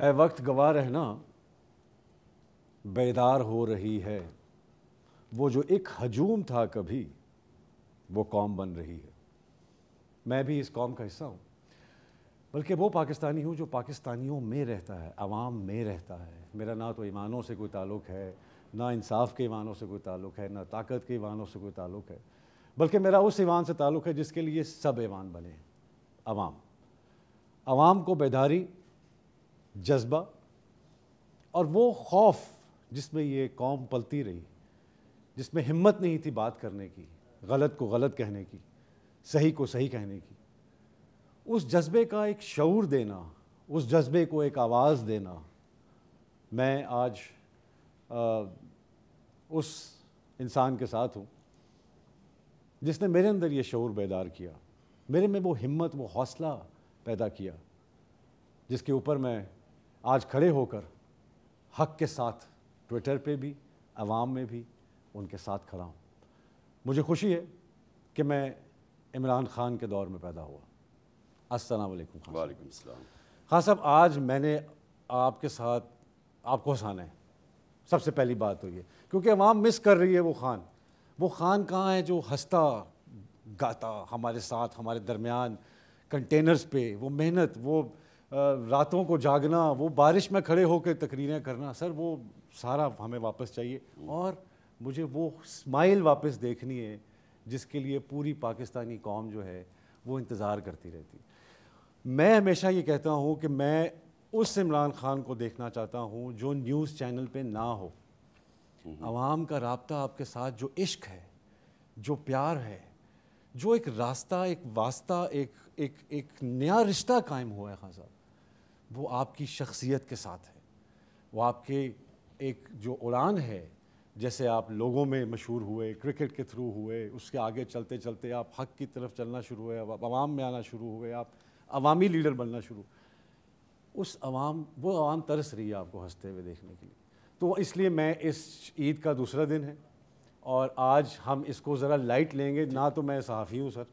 ए वक्त गवा रहना बेदार हो रही है वो जो एक हजूम था कभी वो कौम बन रही है मैं भी इस कौम का हिस्सा हूँ बल्कि वो पाकिस्तानी हूँ जो पाकिस्तानियों में रहता है आवाम में रहता है मेरा ना तो ईमानों से कोई ताल्लुक है ना इंसाफ के ईमानों से कोई ताल्लुक है ना ताकत के ईमानों से कोई ताल्लुक है बल्कि मेरा उस ईमान से ताल्लुक है जिसके लिए सब ईमान बने आवाम आवाम को बेदारी जज्बा और वो खौफ जिसमें ये कौम पलती रही जिसमें हिम्मत नहीं थी बात करने की गलत को गलत कहने की सही को सही कहने की उस जज्बे का एक शूर देना उस जज्बे को एक आवाज़ देना मैं आज आ, उस इंसान के साथ हूँ जिसने मेरे अंदर ये शूर बेदार किया मेरे में वो हिम्मत वो हौसला पैदा किया जिसके ऊपर मैं आज खड़े होकर हक के साथ ट्विटर पे भी आवाम में भी उनके साथ खड़ा हूँ मुझे खुशी है कि मैं इमरान खान के दौर में पैदा हुआ असल खान वालेकुम खान साहब आज मैंने आपके साथ आपको हंसाना है सबसे पहली बात तो ये क्योंकि आवाम मिस कर रही है वो खान वो खान कहाँ है जो हंसता गाता हमारे साथ हमारे दरमियान कंटेनर्स पे वो मेहनत वो रातों को जागना वो बारिश में खड़े होकर तकरीरें करना सर वो सारा हमें वापस चाहिए और मुझे वो स्माइल वापस देखनी है जिसके लिए पूरी पाकिस्तानी कौम जो है वो इंतज़ार करती रहती मैं हमेशा ये कहता हूँ कि मैं उस इमरान ख़ान को देखना चाहता हूँ जो न्यूज़ चैनल पे ना हो आवाम का रबता आपके साथ जो इश्क है जो प्यार है जो एक रास्ता एक वास्ता एक एक एक नया रिश्ता कायम हुआ है खान साहब वो आपकी शख्सियत के साथ है वो आपके एक जो उड़ान है जैसे आप लोगों में मशहूर हुए क्रिकेट के थ्रू हुए उसके आगे चलते चलते आप हक की तरफ चलना शुरू हुए अब आवाम में आना शुरू हुए आप अवामी लीडर बनना शुरू उस आवाम वो आवाम तरस रही है आपको हंसते हुए देखने के लिए तो इसलिए मैं इस ईद का दूसरा दिन है और आज हम इसको ज़रा लाइट लेंगे ना तो मैं सहाफ़ी हूँ सर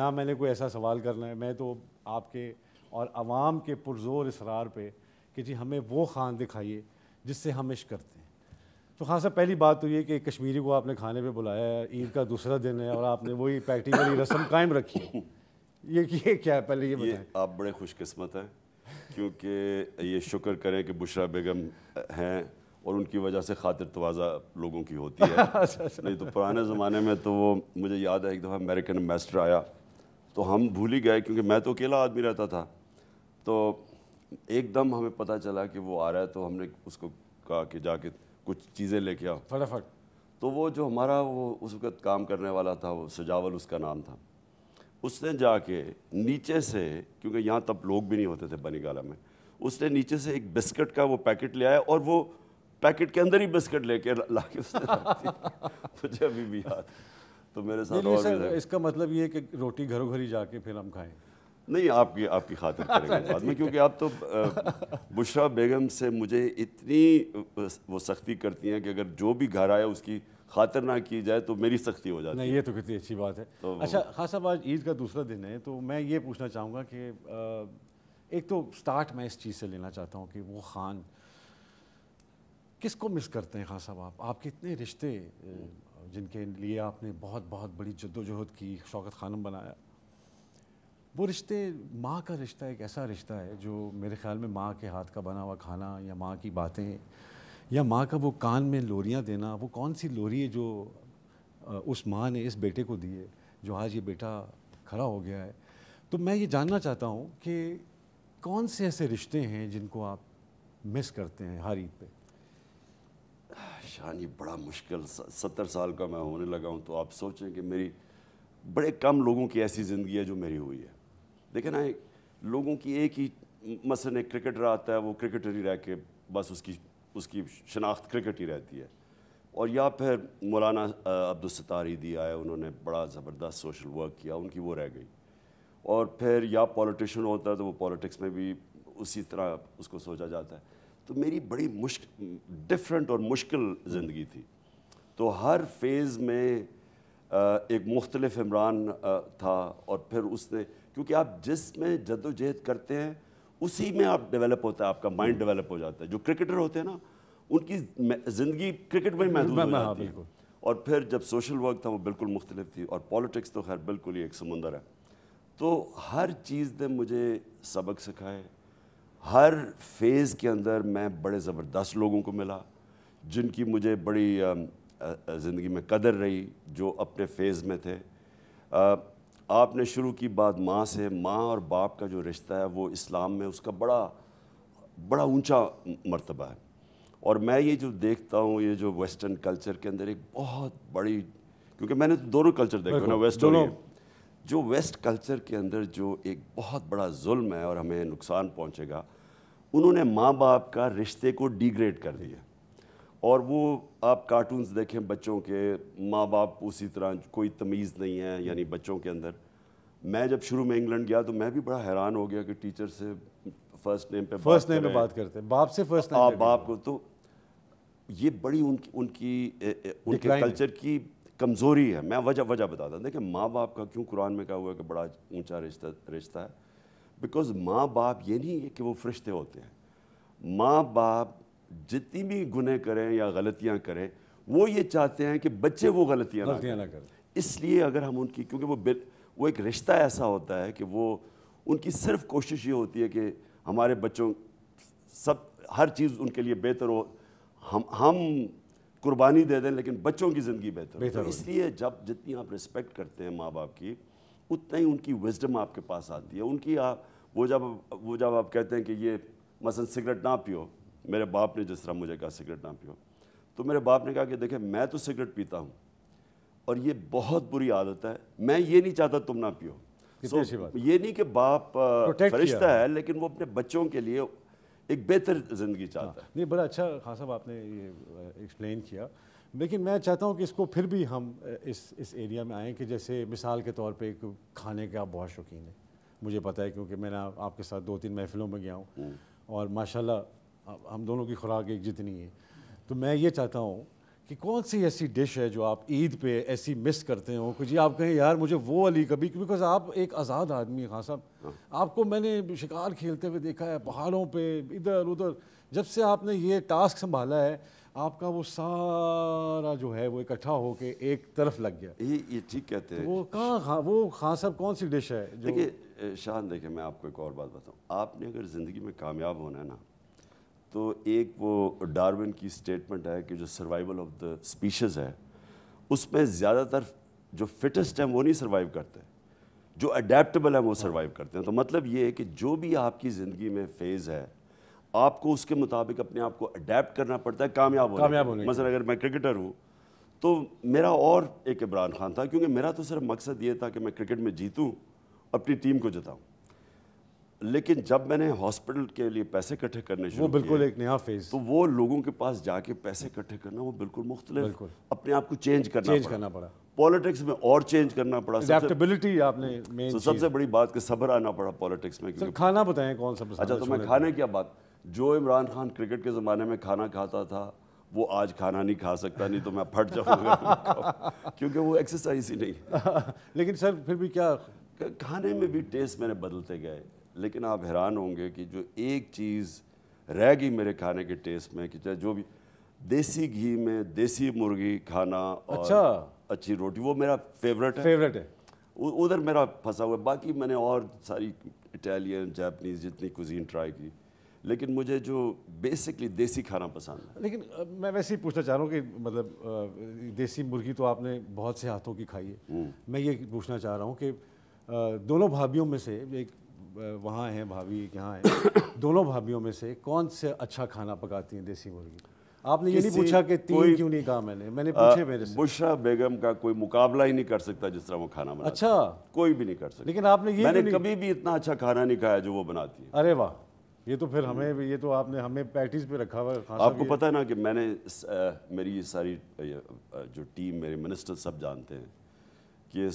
ना मैंने कोई ऐसा सवाल करना है मैं तो आपके और आवाम के पुरजोर इसरार पे कि जी हमें वो खान दिखाइए जिससे हम इश्क करते हैं तो खास साहब पहली बात तो ये कि कश्मीरी को आपने खाने पे बुलाया है ईद का दूसरा दिन है और आपने वही प्रैक्टिकली रस्म कायम रखी है ये ये क्या है पहले ये, ये आप बड़े खुशकस्मत हैं क्योंकि ये शुक्र करें कि बुशरा बेगम हैं और उनकी वजह से खातिर तोज़ा लोगों की होती है अच्छा, अच्छा। नहीं तो पुराने ज़माने में तो वो मुझे याद है एक दफ़ा अमेरिकन एम्बेसडर आया तो हम भूल ही गए क्योंकि मैं तो अकेला आदमी रहता था तो एकदम हमें पता चला कि वो आ रहा है तो हमने उसको कहा कि जाके कुछ चीज़ें लेके आओ फटाफट तो वो जो हमारा वो उस वक्त काम करने वाला था वो सजावल उसका नाम था उसने जाके नीचे से क्योंकि यहाँ तब लोग भी नहीं होते थे बनीगाला में उसने नीचे से एक बिस्किट का वो पैकेट ले आया और वो पैकेट के अंदर ही बिस्किट लेके ला के उसने मुझे अभी भी याद तो मेरे साथ और सर, इसका मतलब ये है कि रोटी घरों घर ही जाके फिर हम खाएं नहीं आपकी आपकी खातिर करेंगे अच्छा, बाद अच्छा, में क्योंकि आप तो बुशरा बेगम से मुझे इतनी वो सख्ती करती हैं कि अगर जो भी घर आया उसकी खातर ना की जाए तो मेरी सख्ती हो जाती नहीं ये तो कितनी अच्छी बात है तो अच्छा खास साहब आज ईद का दूसरा दिन है तो मैं ये पूछना चाहूँगा कि एक तो स्टार्ट मैं इस चीज़ से लेना चाहता हूँ कि वो खान किसको मिस करते हैं खास साहब आप आपके इतने रिश्ते जिनके लिए आपने बहुत बहुत बड़ी जद्दोजहद की शौकत खानम बनाया वो रिश्ते माँ का रिश्ता एक ऐसा रिश्ता है जो मेरे ख्याल में माँ के हाथ का बना हुआ खाना या माँ की बातें या माँ का वो कान में लोरियाँ देना वो कौन सी लोरी है जो उस माँ ने इस बेटे को दिए जो आज ये बेटा खड़ा हो गया है तो मैं ये जानना चाहता हूँ कि कौन से ऐसे रिश्ते हैं जिनको आप मिस करते हैं हर ईद पर परेशानी बड़ा मुश्किल सत्तर साल का मैं होने लगा हूँ तो आप सोचें कि मेरी बड़े कम लोगों की ऐसी ज़िंदगी है जो मेरी हुई है देखे ना लोगों की एक ही मसन एक क्रिकेटर आता है वो क्रिकेटर ही रह के बस उसकी उसकी शनाख्त क्रिकेट ही रहती है और या फिर मौलाना अब्दुलस्तार ईदी आए उन्होंने बड़ा ज़बरदस्त सोशल वर्क किया उनकी वो रह गई और फिर या पॉलिटिशन होता है तो वो पॉलिटिक्स में भी उसी तरह उसको सोचा जाता है तो मेरी बड़ी मुश्क डिफरेंट और मुश्किल ज़िंदगी थी तो हर फेज़ में एक मुख्तलफ इमरान था और फिर उसने क्योंकि आप जिसमें जदोजहद करते हैं उसी में आप डेवलप होता है आपका माइंड डेवलप हो जाता है जो क्रिकेटर होते हैं ना उनकी ज़िंदगी क्रिकेट में महदूद हो हाँ, जाती है और फिर जब सोशल वर्क था वो बिल्कुल मुख्तलिफ थी और पॉलिटिक्स तो खैर बिल्कुल ही एक समुंदर है तो हर चीज़ ने मुझे सबक सिखाए हर फेज़ के अंदर मैं बड़े ज़बरदस्त लोगों को मिला जिनकी मुझे बड़ी ज़िंदगी में कदर रही जो अपने फेज़ में थे आपने शुरू की बात माँ से माँ और बाप का जो रिश्ता है वो इस्लाम में उसका बड़ा बड़ा ऊंचा मर्तबा है और मैं ये जो देखता हूँ ये जो वेस्टर्न कल्चर के अंदर एक बहुत बड़ी क्योंकि मैंने तो दोनों कल्चर देखे ना वेस्ट दोनों जो वेस्ट कल्चर के अंदर जो एक बहुत बड़ा जुल्म है और हमें नुकसान पहुँचेगा उन्होंने माँ बाप का रिश्ते को डिग्रेड कर दिया और वो आप कार्टून्स देखें बच्चों के माँ बाप उसी तरह कोई तमीज़ नहीं है यानी बच्चों के अंदर मैं जब शुरू में इंग्लैंड गया तो मैं भी बड़ा हैरान हो गया कि टीचर से फर्स्ट नेम पे फर्स्ट नेम पे बात करते हैं बाप से फर्स्ट नेम आप बाप को तो ये बड़ी उनकी उनकी उनके कल्चर की कमज़ोरी है मैं वजह वजह बताता हूँ देखिए माँ बाप का क्यों कुरान में कहा हुआ है कि बड़ा ऊंचा रिश्ता रिश्ता है बिकॉज माँ बाप ये नहीं है कि वो फरिश्ते होते हैं माँ बाप जितनी भी गुनह करें या गलतियाँ करें वो ये चाहते हैं कि बच्चे वो गलतियाँ ना करें, इसलिए अगर हम उनकी क्योंकि वो वो एक रिश्ता ऐसा होता है कि वो उनकी सिर्फ कोशिश ये होती है कि हमारे बच्चों सब हर चीज़ उनके लिए बेहतर हो हम हम कुर्बानी दे दें लेकिन बच्चों की ज़िंदगी बेहतर, बेहतर तो इसलिए जब जितनी आप रिस्पेक्ट करते हैं माँ बाप की उतना ही उनकी विजडम आपके पास आती है उनकी आप वो जब वो जब आप कहते हैं कि ये मसन सिगरेट ना पियो मेरे बाप ने जिस तरह मुझे कहा सिगरेट ना पियो तो मेरे बाप ने कहा कि देखे मैं तो सिगरेट पीता हूँ और ये बहुत बुरी आदत है मैं ये नहीं चाहता तुम ना पियो so, ये नहीं कि बाप फरिश्ता है लेकिन वो अपने बच्चों के लिए एक बेहतर ज़िंदगी चाहता है नहीं बड़ा अच्छा खासा आपने ये एक्सप्लेन किया लेकिन मैं चाहता हूँ कि इसको फिर भी हम इस इस एरिया में आएँ कि जैसे मिसाल के तौर पर खाने का बहुत शौकीन है मुझे पता है क्योंकि मैं आपके साथ दो तीन महफिलों में गया हूँ हम्म। और माशाला हम दोनों की खुराक एक जितनी है तो मैं ये चाहता हूँ कि कौन सी ऐसी डिश है जो आप ईद पे ऐसी मिस करते हो कि जी आप कहें यार मुझे वो अली कभी बिकॉज आप एक आज़ाद आदमी हैं खान हाँ साहब हाँ। आपको मैंने शिकार खेलते हुए देखा है पहाड़ों पे इधर उधर जब से आपने ये टास्क संभाला है आपका वो सारा जो है वो इकट्ठा होके एक तरफ लग गया ये ये ठीक कहते हैं तो वो कहाँ वो खास साहब कौन सी डिश है देखिए शान देखिए मैं आपको एक और बात बताऊँ आपने अगर ज़िंदगी में कामयाब होना है ना तो एक वो डार्विन की स्टेटमेंट है कि जो सर्वाइवल ऑफ द स्पीशीज़ है उसमें ज़्यादातर जो फिटेस्ट हैं वो नहीं सर्वाइव करते जो अडेप्टबल हैं वो सर्वाइव करते हैं तो मतलब ये है कि जो भी आपकी ज़िंदगी में फेज़ है आपको उसके मुताबिक अपने आप को अडेप्ट करना पड़ता है कामयाब हो कामयाब होने मसल अगर मैं क्रिकेटर हूँ तो मेरा और एक इमरान खान था क्योंकि मेरा तो सिर्फ मकसद ये था कि मैं क्रिकेट में जीतूँ अपनी टीम को जिताऊँ लेकिन जब मैंने हॉस्पिटल के लिए पैसे इकट्ठे करने शुरू वो बिल्कुल एक नया फेज तो वो लोगों के पास जाके पैसे इकट्ठे करना वो बिल्कुल मुख्तलिफ अपने आप को चेंज करना चेंज करना पड़ा पॉलिटिक्स में और चेंज करना पड़ा एडेप्टेबिलिटी आपने मेन तो सबसे बड़ी बात कि सब्र आना पड़ा पॉलिटिक्स में खाना बताएं कौन सा अच्छा तो मैं खाने की बात जो इमरान खान क्रिकेट के ज़माने में खाना खाता था वो आज खाना नहीं खा सकता नहीं तो मैं फट जाऊंगा क्योंकि वो एक्सरसाइज ही नहीं लेकिन सर फिर भी क्या खाने में भी टेस्ट मेरे बदलते गए लेकिन आप हैरान होंगे कि जो एक चीज़ रह गई मेरे खाने के टेस्ट में कि चाहे जो भी देसी घी में देसी मुर्गी खाना और अच्छा अच्छी रोटी वो मेरा फेवरेट है फेवरेट है उधर मेरा फंसा हुआ बाकी मैंने और सारी इटालियन जापनीज़ जितनी कुजीन ट्राई की लेकिन मुझे जो बेसिकली देसी खाना पसंद है लेकिन मैं वैसे ही पूछना चाह रहा हूँ कि मतलब देसी मुर्गी तो आपने बहुत से हाथों की खाई है हम्म। मैं ये पूछना चाह रहा हूँ कि दोनों भाभीियों में से एक वहाँ हैं भाभी एक यहाँ हैं दोनों भाभीियों में से कौन से अच्छा खाना पकाती हैं देसी मुर्गी आपने ये नहीं पूछा कि तीन क्यों नहीं कहा मैंने मैंने पूछे मेरे से बुशरा बेगम का कोई मुकाबला ही नहीं कर सकता जिस तरह वो खाना बनाती अच्छा कोई भी नहीं कर सकता लेकिन आपने ये मैंने कभी भी इतना अच्छा खाना नहीं खाया जो वो बनाती है अरे वाह ये तो फिर हमें ये तो आपने हमें पैटीज पे रखा हुआ है आपको पता है ना कि मैंने आ, मेरी सारी जो टीम मेरे मिनिस्टर सब जानते हैं कि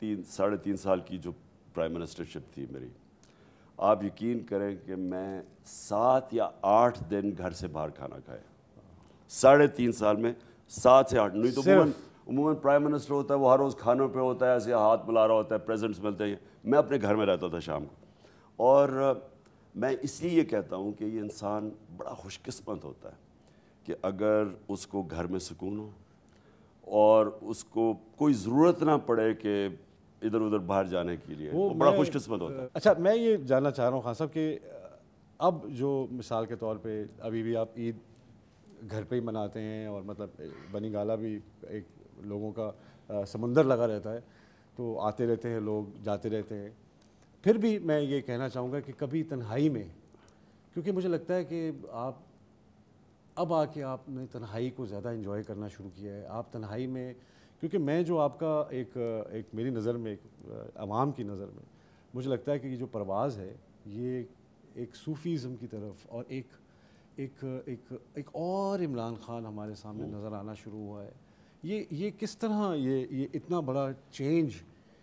तीन साढ़े तीन साल की जो प्राइम मिनिस्टरशिप थी मेरी आप यकीन करें कि मैं सात या आठ दिन घर से बाहर खाना खाया साढ़े तीन साल में सात से आठ नहीं तो उमूमन उमूमन प्राइम मिनिस्टर होता है वो हर रोज़ खानों पे होता है ऐसे हाथ मिला रहा होता है प्रेजेंट्स मिलते हैं मैं अपने घर में रहता था शाम को और मैं इसलिए ये कहता हूँ कि ये इंसान बड़ा खुशकस्मत होता है कि अगर उसको घर में सुकून हो और उसको कोई ज़रूरत ना पड़े कि इधर उधर बाहर जाने के लिए वो, वो बड़ा खुशकस्मत होता है अच्छा मैं ये जानना चाह रहा हूँ खान साहब कि अब जो मिसाल के तौर पे अभी भी आप ईद घर पे ही मनाते हैं और मतलब बनी गाला भी एक लोगों का समंदर लगा रहता है तो आते रहते हैं लोग जाते रहते हैं फिर भी मैं ये कहना चाहूँगा कि कभी तन्हाई में क्योंकि मुझे लगता है कि आप अब आके आपने तन्हाई को ज़्यादा इन्जॉय करना शुरू किया है आप तन्हाई में क्योंकि मैं जो आपका एक एक मेरी नज़र में एक आवाम की नज़र में मुझे लगता है कि ये जो परवाज़ है ये एक सूफ़ीज़म की तरफ और एक एक एक एक और इमरान ख़ान हमारे सामने नज़र आना शुरू हुआ है ये ये किस तरह ये ये इतना बड़ा चेंज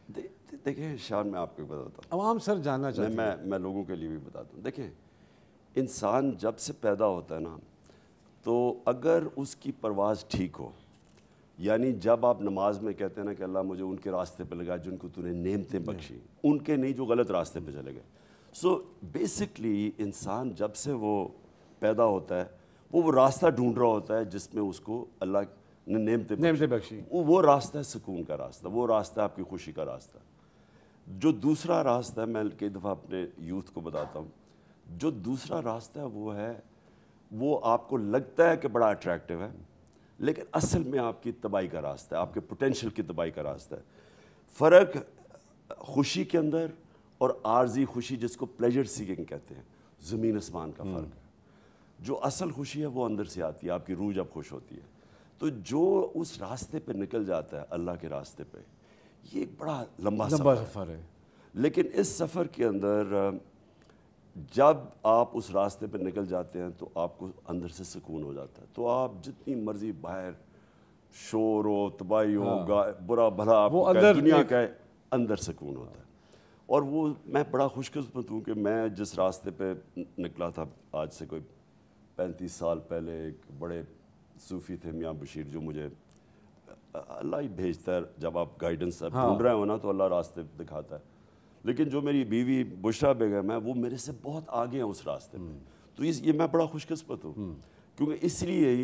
देखिए शान मैं आपको बताता हूँ आवाम सर जानना चाहते मैं मैं, मैं लोगों के लिए भी बताता हूँ देखिए इंसान जब से पैदा होता है ना तो अगर उसकी परवाज़ ठीक हो यानी जब आप नमाज में कहते हैं ना कि अल्लाह मुझे उनके रास्ते पर लगा जिनको तूने नेमतें बख्शी उनके नहीं जो गलत रास्ते पर चले गए सो बेसिकली इंसान जब से वो पैदा होता है वो वो रास्ता ढूंढ रहा होता है जिसमें उसको अल्लाह नेमते नेमते बख्शी वो रास्ता है सुकून का रास्ता वो रास्ता है आपकी खुशी का रास्ता जो दूसरा रास्ता है मैं कई दफ़ा अपने यूथ को बताता हूँ जो दूसरा रास्ता है वो है वो आपको लगता है कि बड़ा अट्रैक्टिव है लेकिन असल में आपकी तबाही का रास्ता है आपके पोटेंशियल की तबाही का रास्ता है फ़र्क खुशी के अंदर और आर्जी खुशी जिसको प्लेजर सीकिंग कहते हैं ज़मीन आसमान का फ़र्क हम्म। है जो असल खुशी है वो अंदर से आती है आपकी रूह जब खुश होती है तो जो उस रास्ते पे निकल जाता है अल्लाह के रास्ते पे ये एक बड़ा लंबा लंबा सफ़र है लेकिन इस सफ़र के अंदर जब आप उस रास्ते पर निकल जाते हैं तो आपको अंदर से सुकून हो जाता है तो आप जितनी मर्जी बाहर शोर हो तबाही हो हाँ। बुरा भला वो अंदर दुनिया का अंदर सुकून होता है और वो मैं बड़ा खुशकस्मत हूँ कि मैं जिस रास्ते पे निकला था आज से कोई पैंतीस साल पहले एक बड़े सूफी थे मियाँ बशीर जो मुझे अल्लाह ही भेजता है जब आप गाइडेंस हाँ। ढूंढ हाँ। रहे हो ना तो अल्लाह रास्ते दिखाता है लेकिन जो मेरी बीवी बुशरा बेगम है वो मेरे से बहुत आगे हैं उस रास्ते में हम्म। तो इस ये मैं बड़ा खुशकस्मत हूँ हम्म। क्योंकि इसलिए ही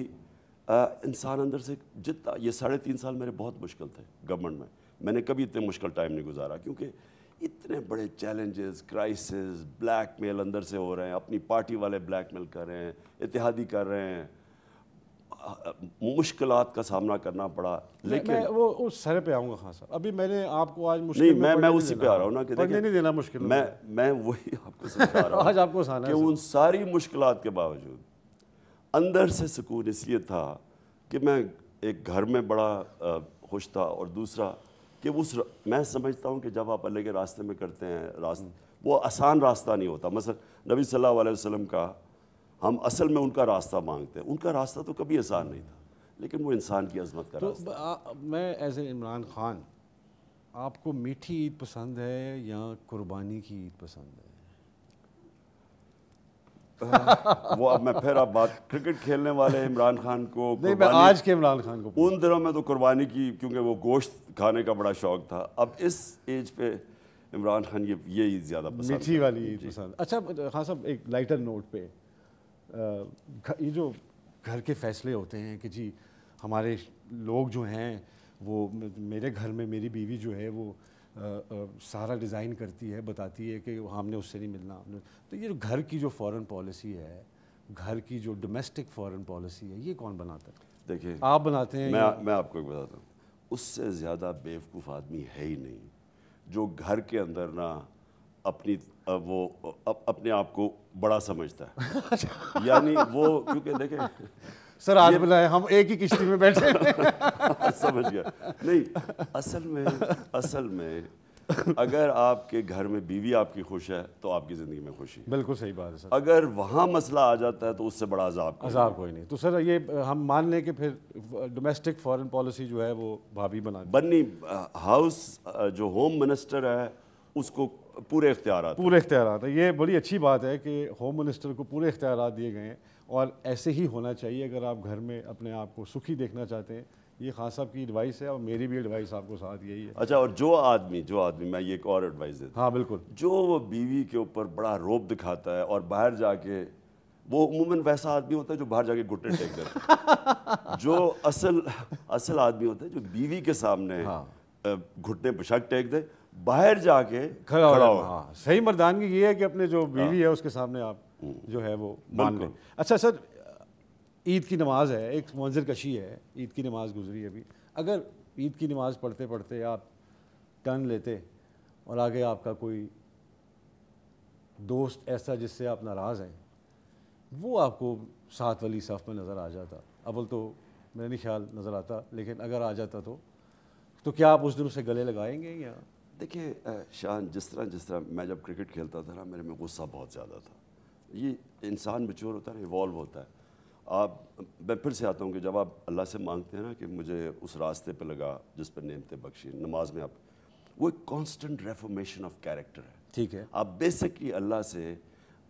इंसान अंदर से जितना ये साढ़े तीन साल मेरे बहुत मुश्किल थे गवर्नमेंट में मैंने कभी इतने मुश्किल टाइम नहीं गुजारा क्योंकि इतने बड़े चैलेंजेस क्राइसिस ब्लैक मेल अंदर से हो रहे हैं अपनी पार्टी वाले ब्लैक मेल कर रहे हैं इतिहादी कर रहे हैं मुश्किल का सामना करना पड़ा लेकिन मैं वो उस हाँ सर पे आऊँगा खास अभी मैंने आपको आज मुश्किल नहीं मैं मैं उसी पे आ रहा हूँ ना कि देखिए नहीं देना मुश्किल मैं मैं वही आपको रहा हूँ आज आपको कि उन सारी मुश्किल के बावजूद अंदर से सुकून इसलिए था कि मैं एक घर में बड़ा खुश था और दूसरा कि उस मैं समझता हूँ कि जब आप अल्लाह के रास्ते में करते हैं रास्ते वो आसान रास्ता नहीं होता मसल नबी सल्लल्लाहु अलैहि वसल्लम का हम असल में उनका रास्ता मांगते हैं उनका रास्ता तो कभी आसान नहीं था लेकिन वो इंसान की अजमत का तो रास्ता आ, मैं एज ए इमरान खान आपको मीठी ईद पसंद है या कुर्बानी की ईद पसंद है वो अब मैं फिर आप बात क्रिकेट खेलने वाले इमरान खान को नहीं मैं आज के इमरान खान को उन दिनों में तो कुर्बानी की क्योंकि वो गोश्त खाने का बड़ा शौक था अब इस एज पे इमरान खान ये ये ईद ज़्यादा पसंद मीठी वाली ईद पसंद अच्छा खान साहब एक लाइटर नोट पे ये जो घर के फैसले होते हैं कि जी हमारे लोग जो हैं वो मेरे घर में मेरी बीवी जो है वो आ, आ, सारा डिज़ाइन करती है बताती है कि हमने उससे नहीं मिलना हमने तो ये जो घर की जो फॉरेन पॉलिसी है घर की जो डोमेस्टिक फॉरेन पॉलिसी है ये कौन बनाता है देखिए आप बनाते हैं मैं मैं आपको एक बताता हूँ उससे ज़्यादा बेवकूफ़ आदमी है ही नहीं जो घर के अंदर ना अपनी वो अपने आप को बड़ा समझता है अच्छा। यानी वो क्योंकि देखें सर आज बुलाए हम एक ही किश्ती में बैठे समझ गया नहीं असल में असल में अगर आपके घर में बीवी आपकी खुश है तो आपकी ज़िंदगी में खुशी बिल्कुल सही बात है सर अगर वहाँ मसला आ जाता है तो उससे बड़ा अजाब अजाब कोई नहीं तो सर ये हम मान लें कि फिर डोमेस्टिक फॉरेन पॉलिसी जो है वो भाभी बना बननी हाउस जो होम मिनिस्टर है उसको पूरे इख्तियार पूरे इख्तियार ये बड़ी अच्छी बात है कि होम मिनिस्टर को पूरे इख्तियार दिए गए हैं और ऐसे ही होना चाहिए अगर आप घर में अपने आप को सुखी देखना चाहते हैं ये खान साहब की एडवाइस है और मेरी भी एडवाइस आपको साथ यही है अच्छा और जो आदमी जो आदमी मैं ये एक और एडवाइस देता हाँ बिल्कुल जो वो बीवी के ऊपर बड़ा रोब दिखाता है और बाहर जाके वो उमूमन वैसा आदमी होता है जो बाहर जाके घुटने टेक देता है जो असल असल आदमी होता है जो बीवी के सामने हाँ। घुटने पर शक टेक दे बाहर जाके खड़ा हो हाँ सही मर्दानगी ये है कि अपने जो हाँ। बीवी है उसके सामने आप हम्म। जो है वो मान लें अच्छा सर ईद की नमाज है एक मंजर कशी है ईद की नमाज गुजरी है अभी अगर ईद की नमाज पढ़ते पढ़ते आप टर्न लेते और आगे आपका कोई दोस्त ऐसा जिससे आप नाराज़ हैं वो आपको साथ वाली सफ़ में नज़र आ जाता अवल तो मेरा नहीं ख्याल नज़र आता लेकिन अगर आ जाता तो तो क्या आप उस दिन उसे गले लगाएंगे या देखिए शान जिस तरह जिस तरह मैं जब क्रिकेट खेलता था ना मेरे में गुस्सा बहुत ज़्यादा था ये इंसान मच्योर होता है इवॉल्व होता है आप मैं फिर से आता हूँ कि जब आप अल्लाह से मांगते हैं ना कि मुझे उस रास्ते पे लगा जिस पर नेमते बख्शी नमाज में आप वो एक कॉन्स्टेंट रेफॉर्मेशन ऑफ कैरेक्टर है ठीक है आप बेसिकली अल्लाह से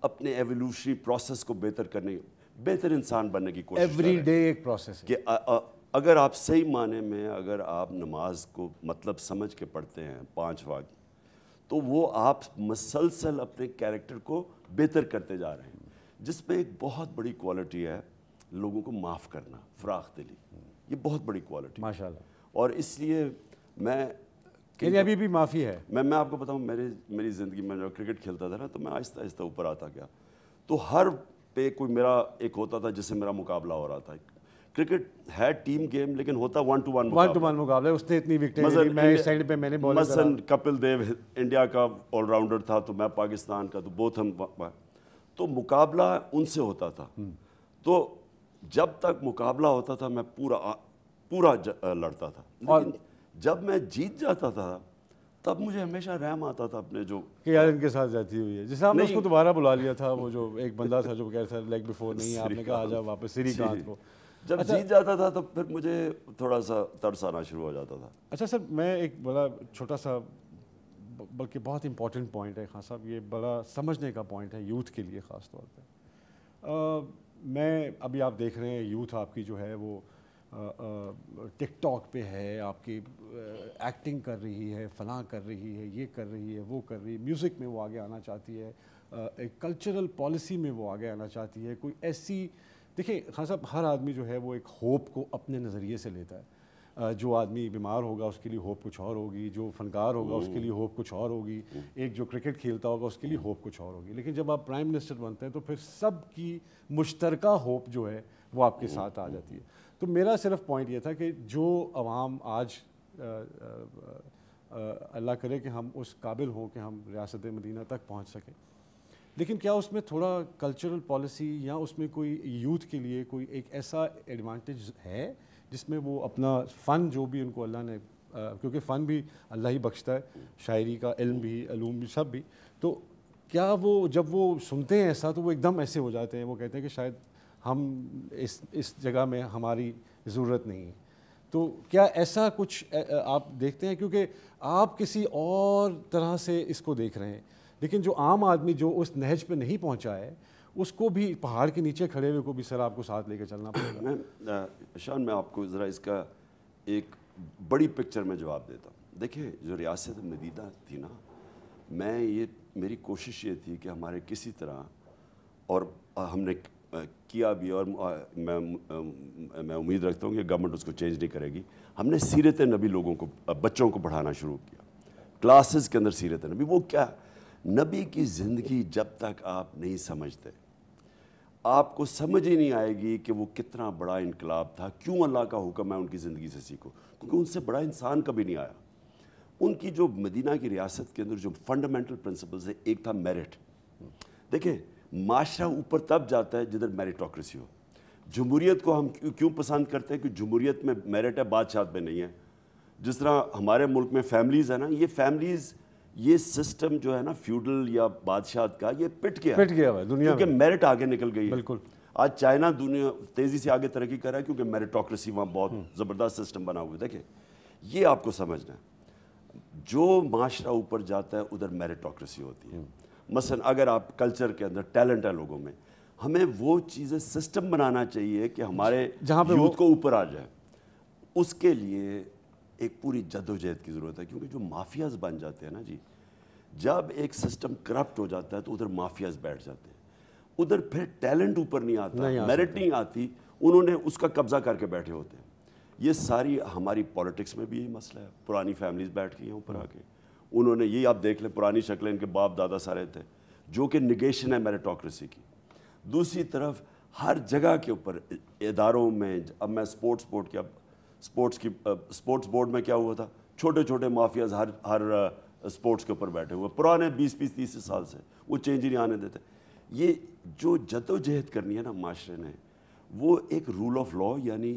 अपने एवोल्यूशनरी प्रोसेस को बेहतर करने बेहतर इंसान बनने की कोशिश एवरी डे एक प्रोसेस कि अगर आप सही माने में अगर आप नमाज को मतलब समझ के पढ़ते हैं पांच वक्त तो वो आप मसलसल अपने कैरेक्टर को बेहतर करते जा रहे हैं जिसमें एक बहुत बड़ी क्वालिटी है लोगों को माफ़ करना फराख दिली ये बहुत बड़ी क्वालिटी माशा और इसलिए मैं मेरी अभी भी माफ़ी है मैं मैं आपको बताऊँ मेरे मेरी ज़िंदगी में जब क्रिकेट खेलता था ना तो मैं आहिस्ता आहिस्ता ऊपर आता गया तो हर पे कोई मेरा एक होता था जिससे मेरा मुकाबला हो रहा था क्रिकेट है टीम गेम लेकिन होता one two one one two one मुकाबला उसने इतनी विकेटें मैं इस साइड पे मैंने बोला मसन कपिल देव इंडिया का ऑलराउंडर था तो मैं पाकिस्तान का तो बोथ हम तो मुकाबला उनसे होता था हम्म। तो जब तक मुकाबला होता था मैं पूरा पूरा लड़ता था लेकिन जब मैं जीत जाता था तब मुझे हमेशा रहम आता था अपने जो कि यार इनके साथ जाती हुई है जैसे आपने उसको दोबारा बुला लिया था वो जो एक बंदा था जो कह रहा था लाइक बिफोर नहीं आपने कहा आ जाओ वापस श्रीकांत को जब अच्छा, जीत जाता था तो फिर मुझे थोड़ा सा तरस आना शुरू हो जाता था अच्छा सर मैं एक बड़ा छोटा सा बल्कि बहुत इम्पॉर्टेंट पॉइंट है खान साहब ये बड़ा समझने का पॉइंट है यूथ के लिए ख़ास तौर पर मैं अभी आप देख रहे हैं यूथ आपकी जो है वो टिकटॉक पे है आपकी एक्टिंग कर रही है फला कर रही है ये कर रही है वो कर रही है म्यूज़िक में वो आगे आना चाहती है एक कल्चरल पॉलिसी में वो आगे आना चाहती है कोई ऐसी देखिए खान साहब हर आदमी जो है वो एक होप को अपने नज़रिए से लेता है जो आदमी बीमार होगा उसके लिए होप कुछ और होगी जो फनकार होगा उसके लिए होप कुछ और होगी एक जो क्रिकेट खेलता होगा उसके लिए होप कुछ और होगी लेकिन जब आप प्राइम मिनिस्टर बनते हैं तो फिर सब की मुश्तरका होप जो है वो आपके साथ आ जाती है तो मेरा सिर्फ पॉइंट ये था कि जो आवाम आज अल्लाह करे कि हम उस काबिल हों कि हम रियासत मदीना तक पहुँच सकें लेकिन क्या उसमें थोड़ा कल्चरल पॉलिसी या उसमें कोई यूथ के लिए कोई एक ऐसा एडवांटेज है जिसमें वो अपना फ़न जो भी उनको अल्लाह ने क्योंकि फ़न भी अल्लाह ही बख्शता है शायरी का इल्म भी अलूम भी सब भी तो क्या वो जब वो सुनते हैं ऐसा तो वो एकदम ऐसे हो जाते हैं वो कहते हैं कि शायद हम इस इस जगह में हमारी ज़रूरत नहीं है तो क्या ऐसा कुछ आप देखते हैं क्योंकि आप किसी और तरह से इसको देख रहे हैं लेकिन जो आम आदमी जो उस नहज पे नहीं पहुंचा है उसको भी पहाड़ के नीचे खड़े हुए को भी सर आपको साथ लेकर चलना पड़ेगा शान मैं आपको ज़रा इसका एक बड़ी पिक्चर में जवाब देता हूँ देखिए जो रियासत मदीदा थी ना मैं ये मेरी कोशिश ये थी कि हमारे किसी तरह और हमने किया भी और मैं मैं उम्मीद रखता हूँ कि गवर्नमेंट उसको चेंज नहीं करेगी हमने सीरत नबी लोगों को बच्चों को पढ़ाना शुरू किया क्लासेस के अंदर सीरत नबी वो क्या है नबी की ज़िंदगी जब तक आप नहीं समझते आपको समझ ही नहीं आएगी कि वो कितना बड़ा इनकलाब था क्यों अल्लाह का हुक्म है उनकी ज़िंदगी से सीखो क्योंकि उनसे बड़ा इंसान कभी नहीं आया उनकी जो मदीना की रियासत के अंदर जो फंडामेंटल प्रिंसिपल्स है एक था मेरिट देखिए माशरा ऊपर तब जाता है जिधर मेरिटोक्रेसी हो जमहूरीत को हम क्यों पसंद करते हैं कि जमहूरीत में मेरिट है बादशाह में नहीं है जिस तरह हमारे मुल्क में फैमिलीज़ है ना ये फैमिलीज़ ये सिस्टम जो है ना फ्यूडल या बादशाह का ये पिट गया पिट गया है दुनिया क्योंकि मेरिट आगे निकल गई है बिल्कुल आज चाइना दुनिया तेज़ी से आगे तरक्की कर रहा है क्योंकि मेरिटोक्रेसी वहाँ बहुत हम्म। ज़बरदस्त सिस्टम बना हुआ है देखिए ये आपको समझना है जो माशरा ऊपर जाता है उधर मेरिटोक्रेसी होती है हम्म। मसलन अगर आप कल्चर के अंदर टैलेंट है लोगों में हमें वो चीज़ें सिस्टम बनाना चाहिए कि हमारे जहाँ पे यूथ को ऊपर आ जाए उसके लिए एक पूरी जद्दोजहद की ज़रूरत है क्योंकि जो माफियाज बन जाते हैं ना जी जब एक सिस्टम करप्ट हो जाता है तो उधर माफियाज बैठ जाते हैं उधर फिर टैलेंट ऊपर नहीं आता मेरिट नहीं आती उन्होंने उसका कब्जा करके बैठे होते हैं ये सारी हमारी पॉलिटिक्स में भी यही मसला है पुरानी फैमिलीज बैठ गई हैं ऊपर आके उन्होंने ये आप देख लें पुरानी शक्लें इनके बाप दादा सारे थे जो कि निगेशन है मेरेटोक्रेसी की दूसरी तरफ हर जगह के ऊपर इदारों में अब मैं स्पोर्ट्स स्पोर्ट की अब स्पोर्ट्स की स्पोर्ट्स बोर्ड में क्या हुआ था छोटे छोटे माफियाज हर हर स्पोर्ट्स के ऊपर बैठे हुए पुराने बीस बीस तीस साल से वो चेंज ही नहीं आने देते ये जो जदोजहद करनी है ना माशरे ने वो एक रूल ऑफ लॉ यानी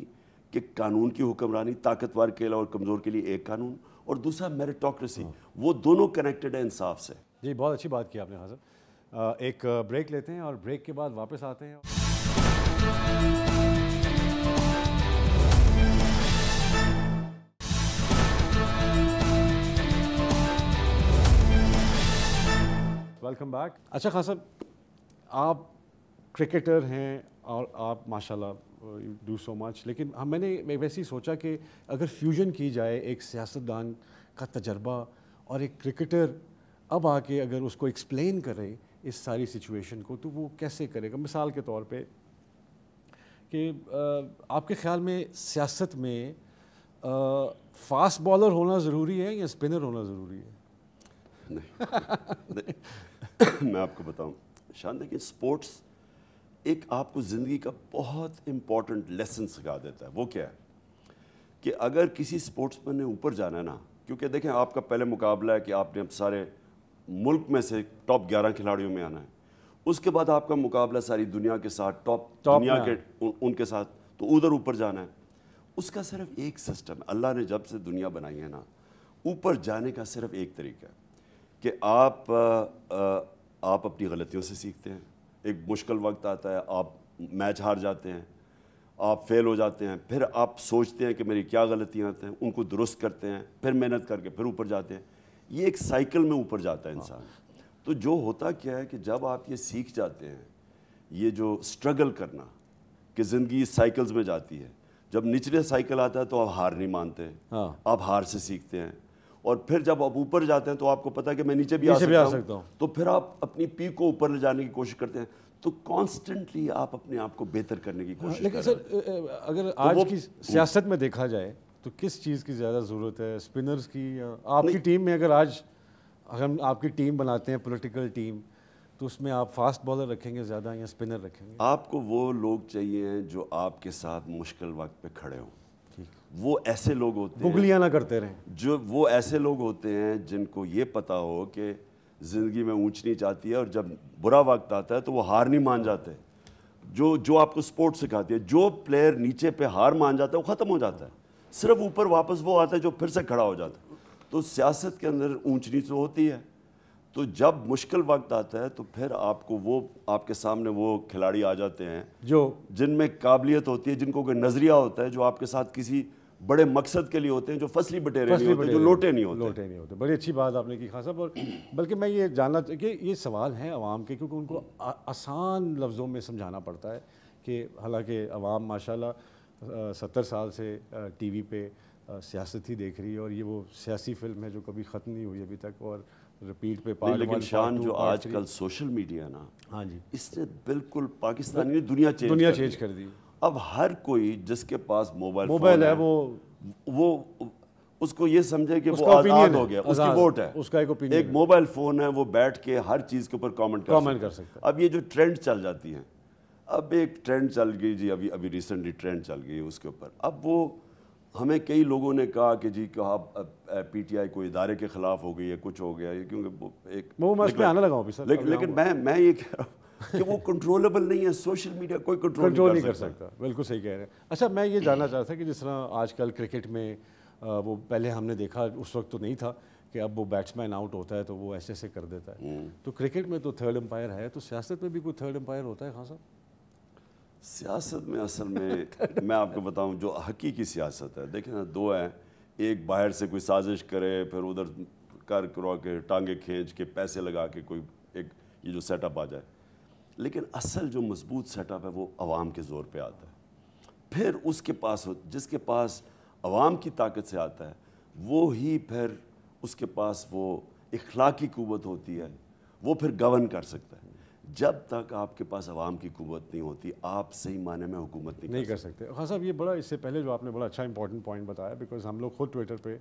कि कानून की हुक्मरानी ताकतवर के और कमज़ोर के लिए एक कानून और दूसरा मेरिटोक्रेसी हाँ। वो दोनों कनेक्टेड है इंसाफ से जी बहुत अच्छी बात की आपने हाजिर एक ब्रेक लेते हैं और ब्रेक के बाद वापस आते हैं वेलकम बैक अच्छा खान साहब आप क्रिकेटर हैं और आप माशाल्लाह डू सो मच लेकिन हम हाँ, मैंने वैसे ही सोचा कि अगर फ्यूजन की जाए एक सियासतदान का तजर्बा और एक क्रिकेटर अब आके अगर उसको एक्सप्लेन करें इस सारी सिचुएशन को तो वो कैसे करेगा मिसाल के तौर पे कि आपके ख्याल में सियासत में फास्ट बॉलर होना ज़रूरी है या स्पिनर होना ज़रूरी है नहीं, नहीं मैं आपको बताऊं शान देखिए स्पोर्ट्स एक आपको ज़िंदगी का बहुत इंपॉर्टेंट लेसन सिखा देता है वो क्या है कि अगर किसी स्पोर्ट्समैन ने ऊपर जाना है ना क्योंकि देखें आपका पहले मुकाबला है कि आपने अब सारे मुल्क में से टॉप ग्यारह खिलाड़ियों में आना है उसके बाद आपका मुकाबला सारी दुनिया के साथ टॉप दुनिया के उन, उनके साथ तो उधर ऊपर जाना है उसका सिर्फ एक सिस्टम है अल्लाह ने जब से दुनिया बनाई है ना ऊपर जाने का सिर्फ एक तरीका है कि आप आप अपनी गलतियों से सीखते हैं एक मुश्किल वक्त आता है आप मैच हार जाते हैं आप फेल हो जाते हैं फिर आप सोचते हैं कि मेरी क्या गलतियाँ हैं उनको दुरुस्त करते हैं फिर मेहनत करके फिर ऊपर जाते हैं ये एक साइकिल में ऊपर जाता है हाँ। इंसान तो जो होता क्या है कि जब आप ये सीख जाते हैं ये जो स्ट्रगल करना कि ज़िंदगी साइकिल्स में जाती है जब निचले साइकिल आता है तो आप हार नहीं मानते हाँ। आप हार से सीखते हैं और फिर जब आप ऊपर जाते हैं तो आपको पता है कि मैं नीचे भी नीचे आ सकता, सकता हूँ तो फिर आप अपनी पीक को ऊपर ले जाने की कोशिश करते हैं तो कॉन्स्टेंटली आप अपने आप को बेहतर करने की हाँ, कोशिश लेकिन सर अगर तो आज की हम्म। सियासत में देखा जाए तो किस चीज़ की ज़्यादा ज़रूरत है स्पिनर्स की या आपकी टीम में अगर आज हम आपकी टीम बनाते हैं पोलिटिकल टीम तो उसमें आप फास्ट बॉलर रखेंगे ज़्यादा या स्पिनर रखेंगे आपको वो लोग चाहिए हैं जो आपके साथ मुश्किल वक्त पे खड़े हों वो ऐसे लोग होते बुगलियाँ ना करते रहें जो वो ऐसे लोग होते हैं जिनको ये पता हो कि ज़िंदगी में ऊँच नीच आती है और जब बुरा वक्त आता है तो वो हार नहीं मान जाते जो जो आपको स्पोर्ट सिखाती है जो प्लेयर नीचे पे हार मान जाता है वो ख़त्म हो जाता है सिर्फ ऊपर वापस वो आता है जो फिर से खड़ा हो जाता है तो सियासत के अंदर ऊँच नीच तो होती है तो जब मुश्किल वक्त आता है तो फिर आपको वो आपके सामने वो खिलाड़ी आ जाते हैं जो जिनमें काबिलियत होती है जिनको कोई नज़रिया होता है जो आपके साथ किसी बड़े मकसद के लिए होते हैं जो फसली बटेरे नहीं होते जो लोटे नहीं होते लोटे नहीं होते बड़ी अच्छी बात आपने की खास और बल्कि मैं ये जानना कि ये सवाल हैं आवाम के क्योंकि उनको आसान लफ्ज़ों में समझाना पड़ता है कि हालांकि आवाम माशाल्लाह सत्तर साल से टीवी पे सियासत ही देख रही है और ये वो सियासी फिल्म है जो कभी ख़त्म नहीं हुई अभी तक और रिपीट पे पार्ट लेकिन शान जो आजकल सोशल मीडिया ना हाँ जी इससे बिल्कुल पाकिस्तानी दुनिया चेंज दुनिया चेंज कर दी अब हर कोई जिसके पास मोबाइल मोबाइल है, है वो वो उसको ये समझे कि वो आजाद हो गया उसकी वोट है उसका एक ओपिनियन एक मोबाइल फ़ोन है वो बैठ के हर चीज़ के ऊपर कमेंट कर कमेंट कर सकता है अब ये जो ट्रेंड चल जाती है अब एक ट्रेंड चल गई जी अभी अभी रिसेंटली ट्रेंड चल गई उसके ऊपर अब वो हमें कई लोगों ने कहा कि जी कहा पी टी आई कोई इदारे के ख़िलाफ़ हो गई है कुछ हो गया है क्योंकि एक वो मैं आना लगा लेकिन मैं मैं ये कह रहा हूँ कि वो कंट्रोलेबल नहीं है सोशल मीडिया कोई कंट्रोल नहीं, नहीं कर सकता बिल्कुल सही कह रहे हैं अच्छा मैं ये जानना चाहता था कि जिस तरह आजकल क्रिकेट में वो पहले हमने देखा उस वक्त तो नहीं था कि अब वो बैट्समैन आउट होता है तो वो ऐसे ऐसे कर देता है हम्म। तो क्रिकेट में तो थर्ड एम्पायर है तो सियासत में भी कोई थर्ड एम्पायर होता है खान साहब सियासत में असल में मैं आपको बताऊं जो हकीकी सियासत है देखिए ना दो हैं एक बाहर से कोई साजिश करे फिर उधर कर करवा के टांगे खींच के पैसे लगा के कोई एक ये जो सेटअप आ जाए लेकिन असल जो मजबूत सेटअप है वो आवाम के ज़ोर पे आता है फिर उसके पास हो जिसके पास आवाम की ताकत से आता है वो ही फिर उसके पास वो इखलाकी क़वत होती है वो फिर गवन कर सकता है जब तक आपके पास आवाम की क़वत नहीं होती आप सही माने में हुकूमत नहीं, नहीं कर सकते खास हाँ साहब ये बड़ा इससे पहले जो आपने बड़ा अच्छा इंपॉर्टेंट पॉइंट बताया बिकॉज हम लोग खुद ट्विटर पर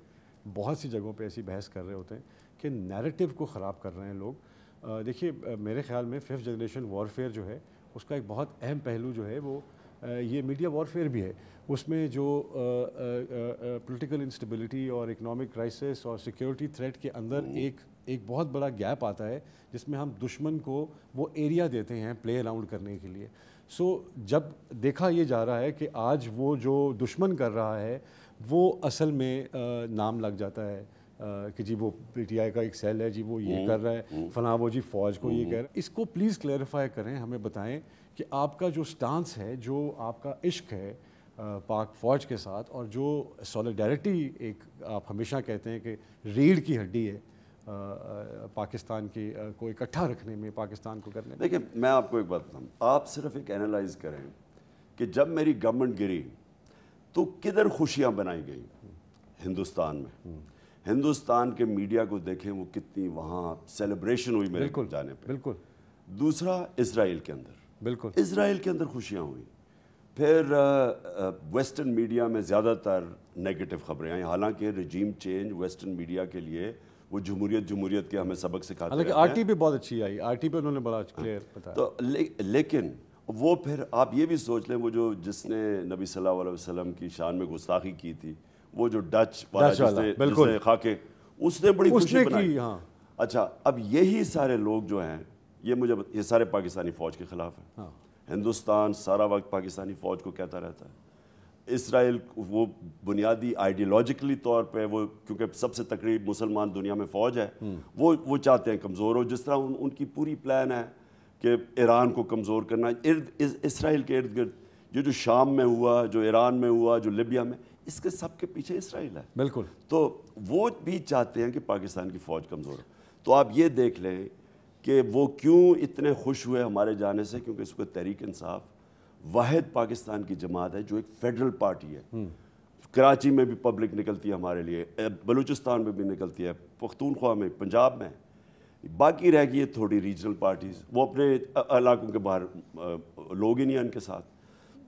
बहुत सी जगहों पर ऐसी बहस कर रहे होते हैं कि नैरेटिव को ख़राब कर रहे हैं लोग देखिए मेरे ख्याल में फिफ्थ जनरेशन वॉरफेयर जो है उसका एक बहुत अहम पहलू जो है वो ये मीडिया वॉरफेयर भी है उसमें जो पॉलिटिकल इंस्टेबिलिटी और इकोनॉमिक क्राइसिस और सिक्योरिटी थ्रेट के अंदर एक एक बहुत बड़ा गैप आता है जिसमें हम दुश्मन को वो एरिया देते हैं प्ले अराउंड करने के लिए सो so, जब देखा ये जा रहा है कि आज वो जो दुश्मन कर रहा है वो असल में नाम लग जाता है कि जी वो पीटीआई का एक सेल है जी वो ये हम्म, कर रहा है हम्म। फला वो जी फौज को ये हम्म। कह रहा है इसको प्लीज़ क्लैरिफाई करें हमें बताएं कि आपका जो स्टांस है जो आपका इश्क है पाक फौज के साथ और जो सॉलिडारिटी एक आप हमेशा कहते हैं कि रीढ़ की हड्डी है पाकिस्तान की को इकट्ठा रखने में पाकिस्तान को करने देखिए मैं आपको एक बात बताऊँ आप सिर्फ एक एनालाइज करें कि जब मेरी गवर्नमेंट गिरी तो किधर खुशियाँ बनाई गई हिंदुस्तान में हिंदुस्तान के मीडिया को देखें वो कितनी वहाँ सेलिब्रेशन हुई मेरे बिल्कुल, जाने पे बिल्कुल दूसरा इसराइल के अंदर बिल्कुल इसराइल के अंदर खुशियाँ हुई फिर वेस्टर्न मीडिया में ज़्यादातर नेगेटिव खबरें आई हालांकि रजीम चेंज वेस्टर्न मीडिया के लिए वो जमहूरियत जमहूरियत के हमें सबक सिखाते हैं आर टी भी बहुत अच्छी आई आर टी पर उन्होंने बड़ा क्लियर हाँ। बताया तो ले, लेकिन वो फिर आप ये भी सोच लें वो जो जिसने नबी सल्लल्लाहु अलैहि वसल्लम की शान में गुस्ताखी की थी वो जो डच वाला खाके उसने बड़ी खुशी की, हाँ। अच्छा अब यही सारे लोग जो हैं ये मुझे ये सारे पाकिस्तानी फ़ौज के ख़िलाफ़ हैं हाँ। हिंदुस्तान सारा वक्त पाकिस्तानी फ़ौज को कहता रहता है इसराइल वो बुनियादी आइडियोलॉजिकली तौर पे वो क्योंकि सबसे तकरीब मुसलमान दुनिया में फ़ौज है हम्म। वो वो चाहते हैं कमज़ोर हो जिस तरह उन, उनकी पूरी प्लान है कि ईरान को कमज़ोर करना इर्द इसराइल के इर्द गिर्द ये जो शाम में हुआ जो ईरान में हुआ जो लिबिया में इसके सबके पीछे इसराइल है बिल्कुल तो वो भी चाहते हैं कि पाकिस्तान की फ़ौज कमज़ोर हो तो आप ये देख लें कि वो क्यों इतने खुश हुए हमारे जाने से क्योंकि इसको तहरीक इंसाफ वाहिद पाकिस्तान की जमात है जो एक फेडरल पार्टी है हम्म। कराची में भी पब्लिक निकलती है हमारे लिए बलूचिस्तान में भी निकलती है पख्तूनख्वा में पंजाब में बाकी रह गई है थोड़ी रीजनल पार्टीज़ वो अपने इलाकों के बाहर लोग ही नहीं हैं उनके साथ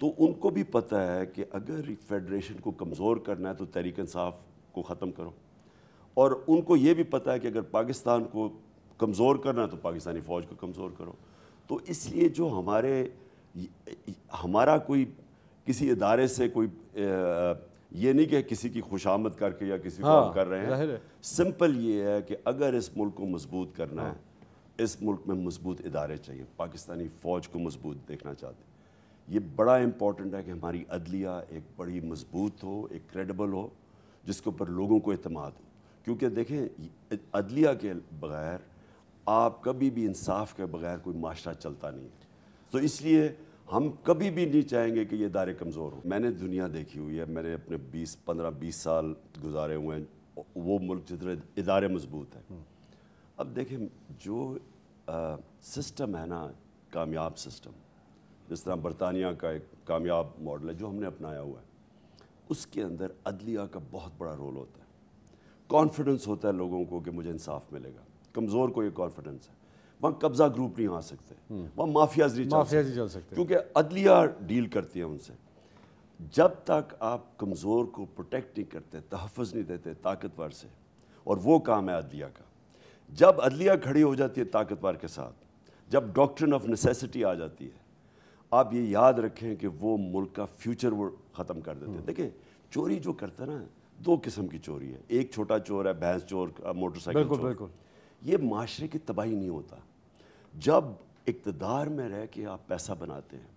तो उनको भी पता है कि अगर फेडरेशन को कमज़ोर करना है तो तहरीक इंसाफ को ख़त्म करो और उनको ये भी पता है कि अगर पाकिस्तान को कमज़ोर करना है तो पाकिस्तानी फ़ौज को कमज़ोर करो तो इसलिए जो हमारे हमारा कोई किसी इदारे से कोई ये नहीं कि किसी की खुशामद करके या किसी हाँ, को कर रहे हैं सिंपल ये है कि अगर इस मुल्क को मजबूत करना हाँ। है इस मुल्क में मजबूत इदारे चाहिए पाकिस्तानी फ़ौज को मजबूत देखना चाहते हैं ये बड़ा इम्पॉर्टेंट है कि हमारी अदलिया एक बड़ी मजबूत हो एक क्रेडिबल हो जिसके ऊपर लोगों को अतमाद हो क्योंकि देखें अदलिया के बगैर आप कभी भी इंसाफ के बगैर कोई माशरा चलता नहीं है तो इसलिए हम कभी भी नहीं चाहेंगे कि ये इदारे कमज़ोर हों मैंने दुनिया देखी हुई है मैंने अपने 20 15 20 साल गुजारे हुए हैं वो मुल्क जितने इदारे मजबूत हैं अब देखें जो आ, सिस्टम है ना कामयाब सिस्टम जिस तरह बरतानिया का एक कामयाब मॉडल है जो हमने अपनाया हुआ है उसके अंदर अदलिया का बहुत बड़ा रोल होता है कॉन्फिडेंस होता है लोगों को कि मुझे इंसाफ मिलेगा कमज़ोर को ये कॉन्फिडेंस है वहाँ कब्जा ग्रुप नहीं आ सकते हम्म। वहाँ माफियाज नहीं माफियाज नहीं चल सकते क्योंकि अदलिया डील करती है उनसे जब तक आप कमज़ोर को प्रोटेक्ट नहीं करते तहफ़ नहीं देते ताकतवर से और वो काम है अदलिया का जब अदलिया खड़ी हो जाती है ताकतवर के साथ जब डॉक्ट्रिन ऑफ नेसेसिटी आ जाती है आप ये याद रखें कि वो मुल्क का फ्यूचर वो ख़त्म कर देते हैं हम्म। देखें चोरी जो करता ना दो किस्म की चोरी है एक छोटा चोर है भैंस चोर मोटरसाइकिल चोर बिल्कुल ये माशरे की तबाही नहीं होता जब इकतदार में रह के आप पैसा बनाते हैं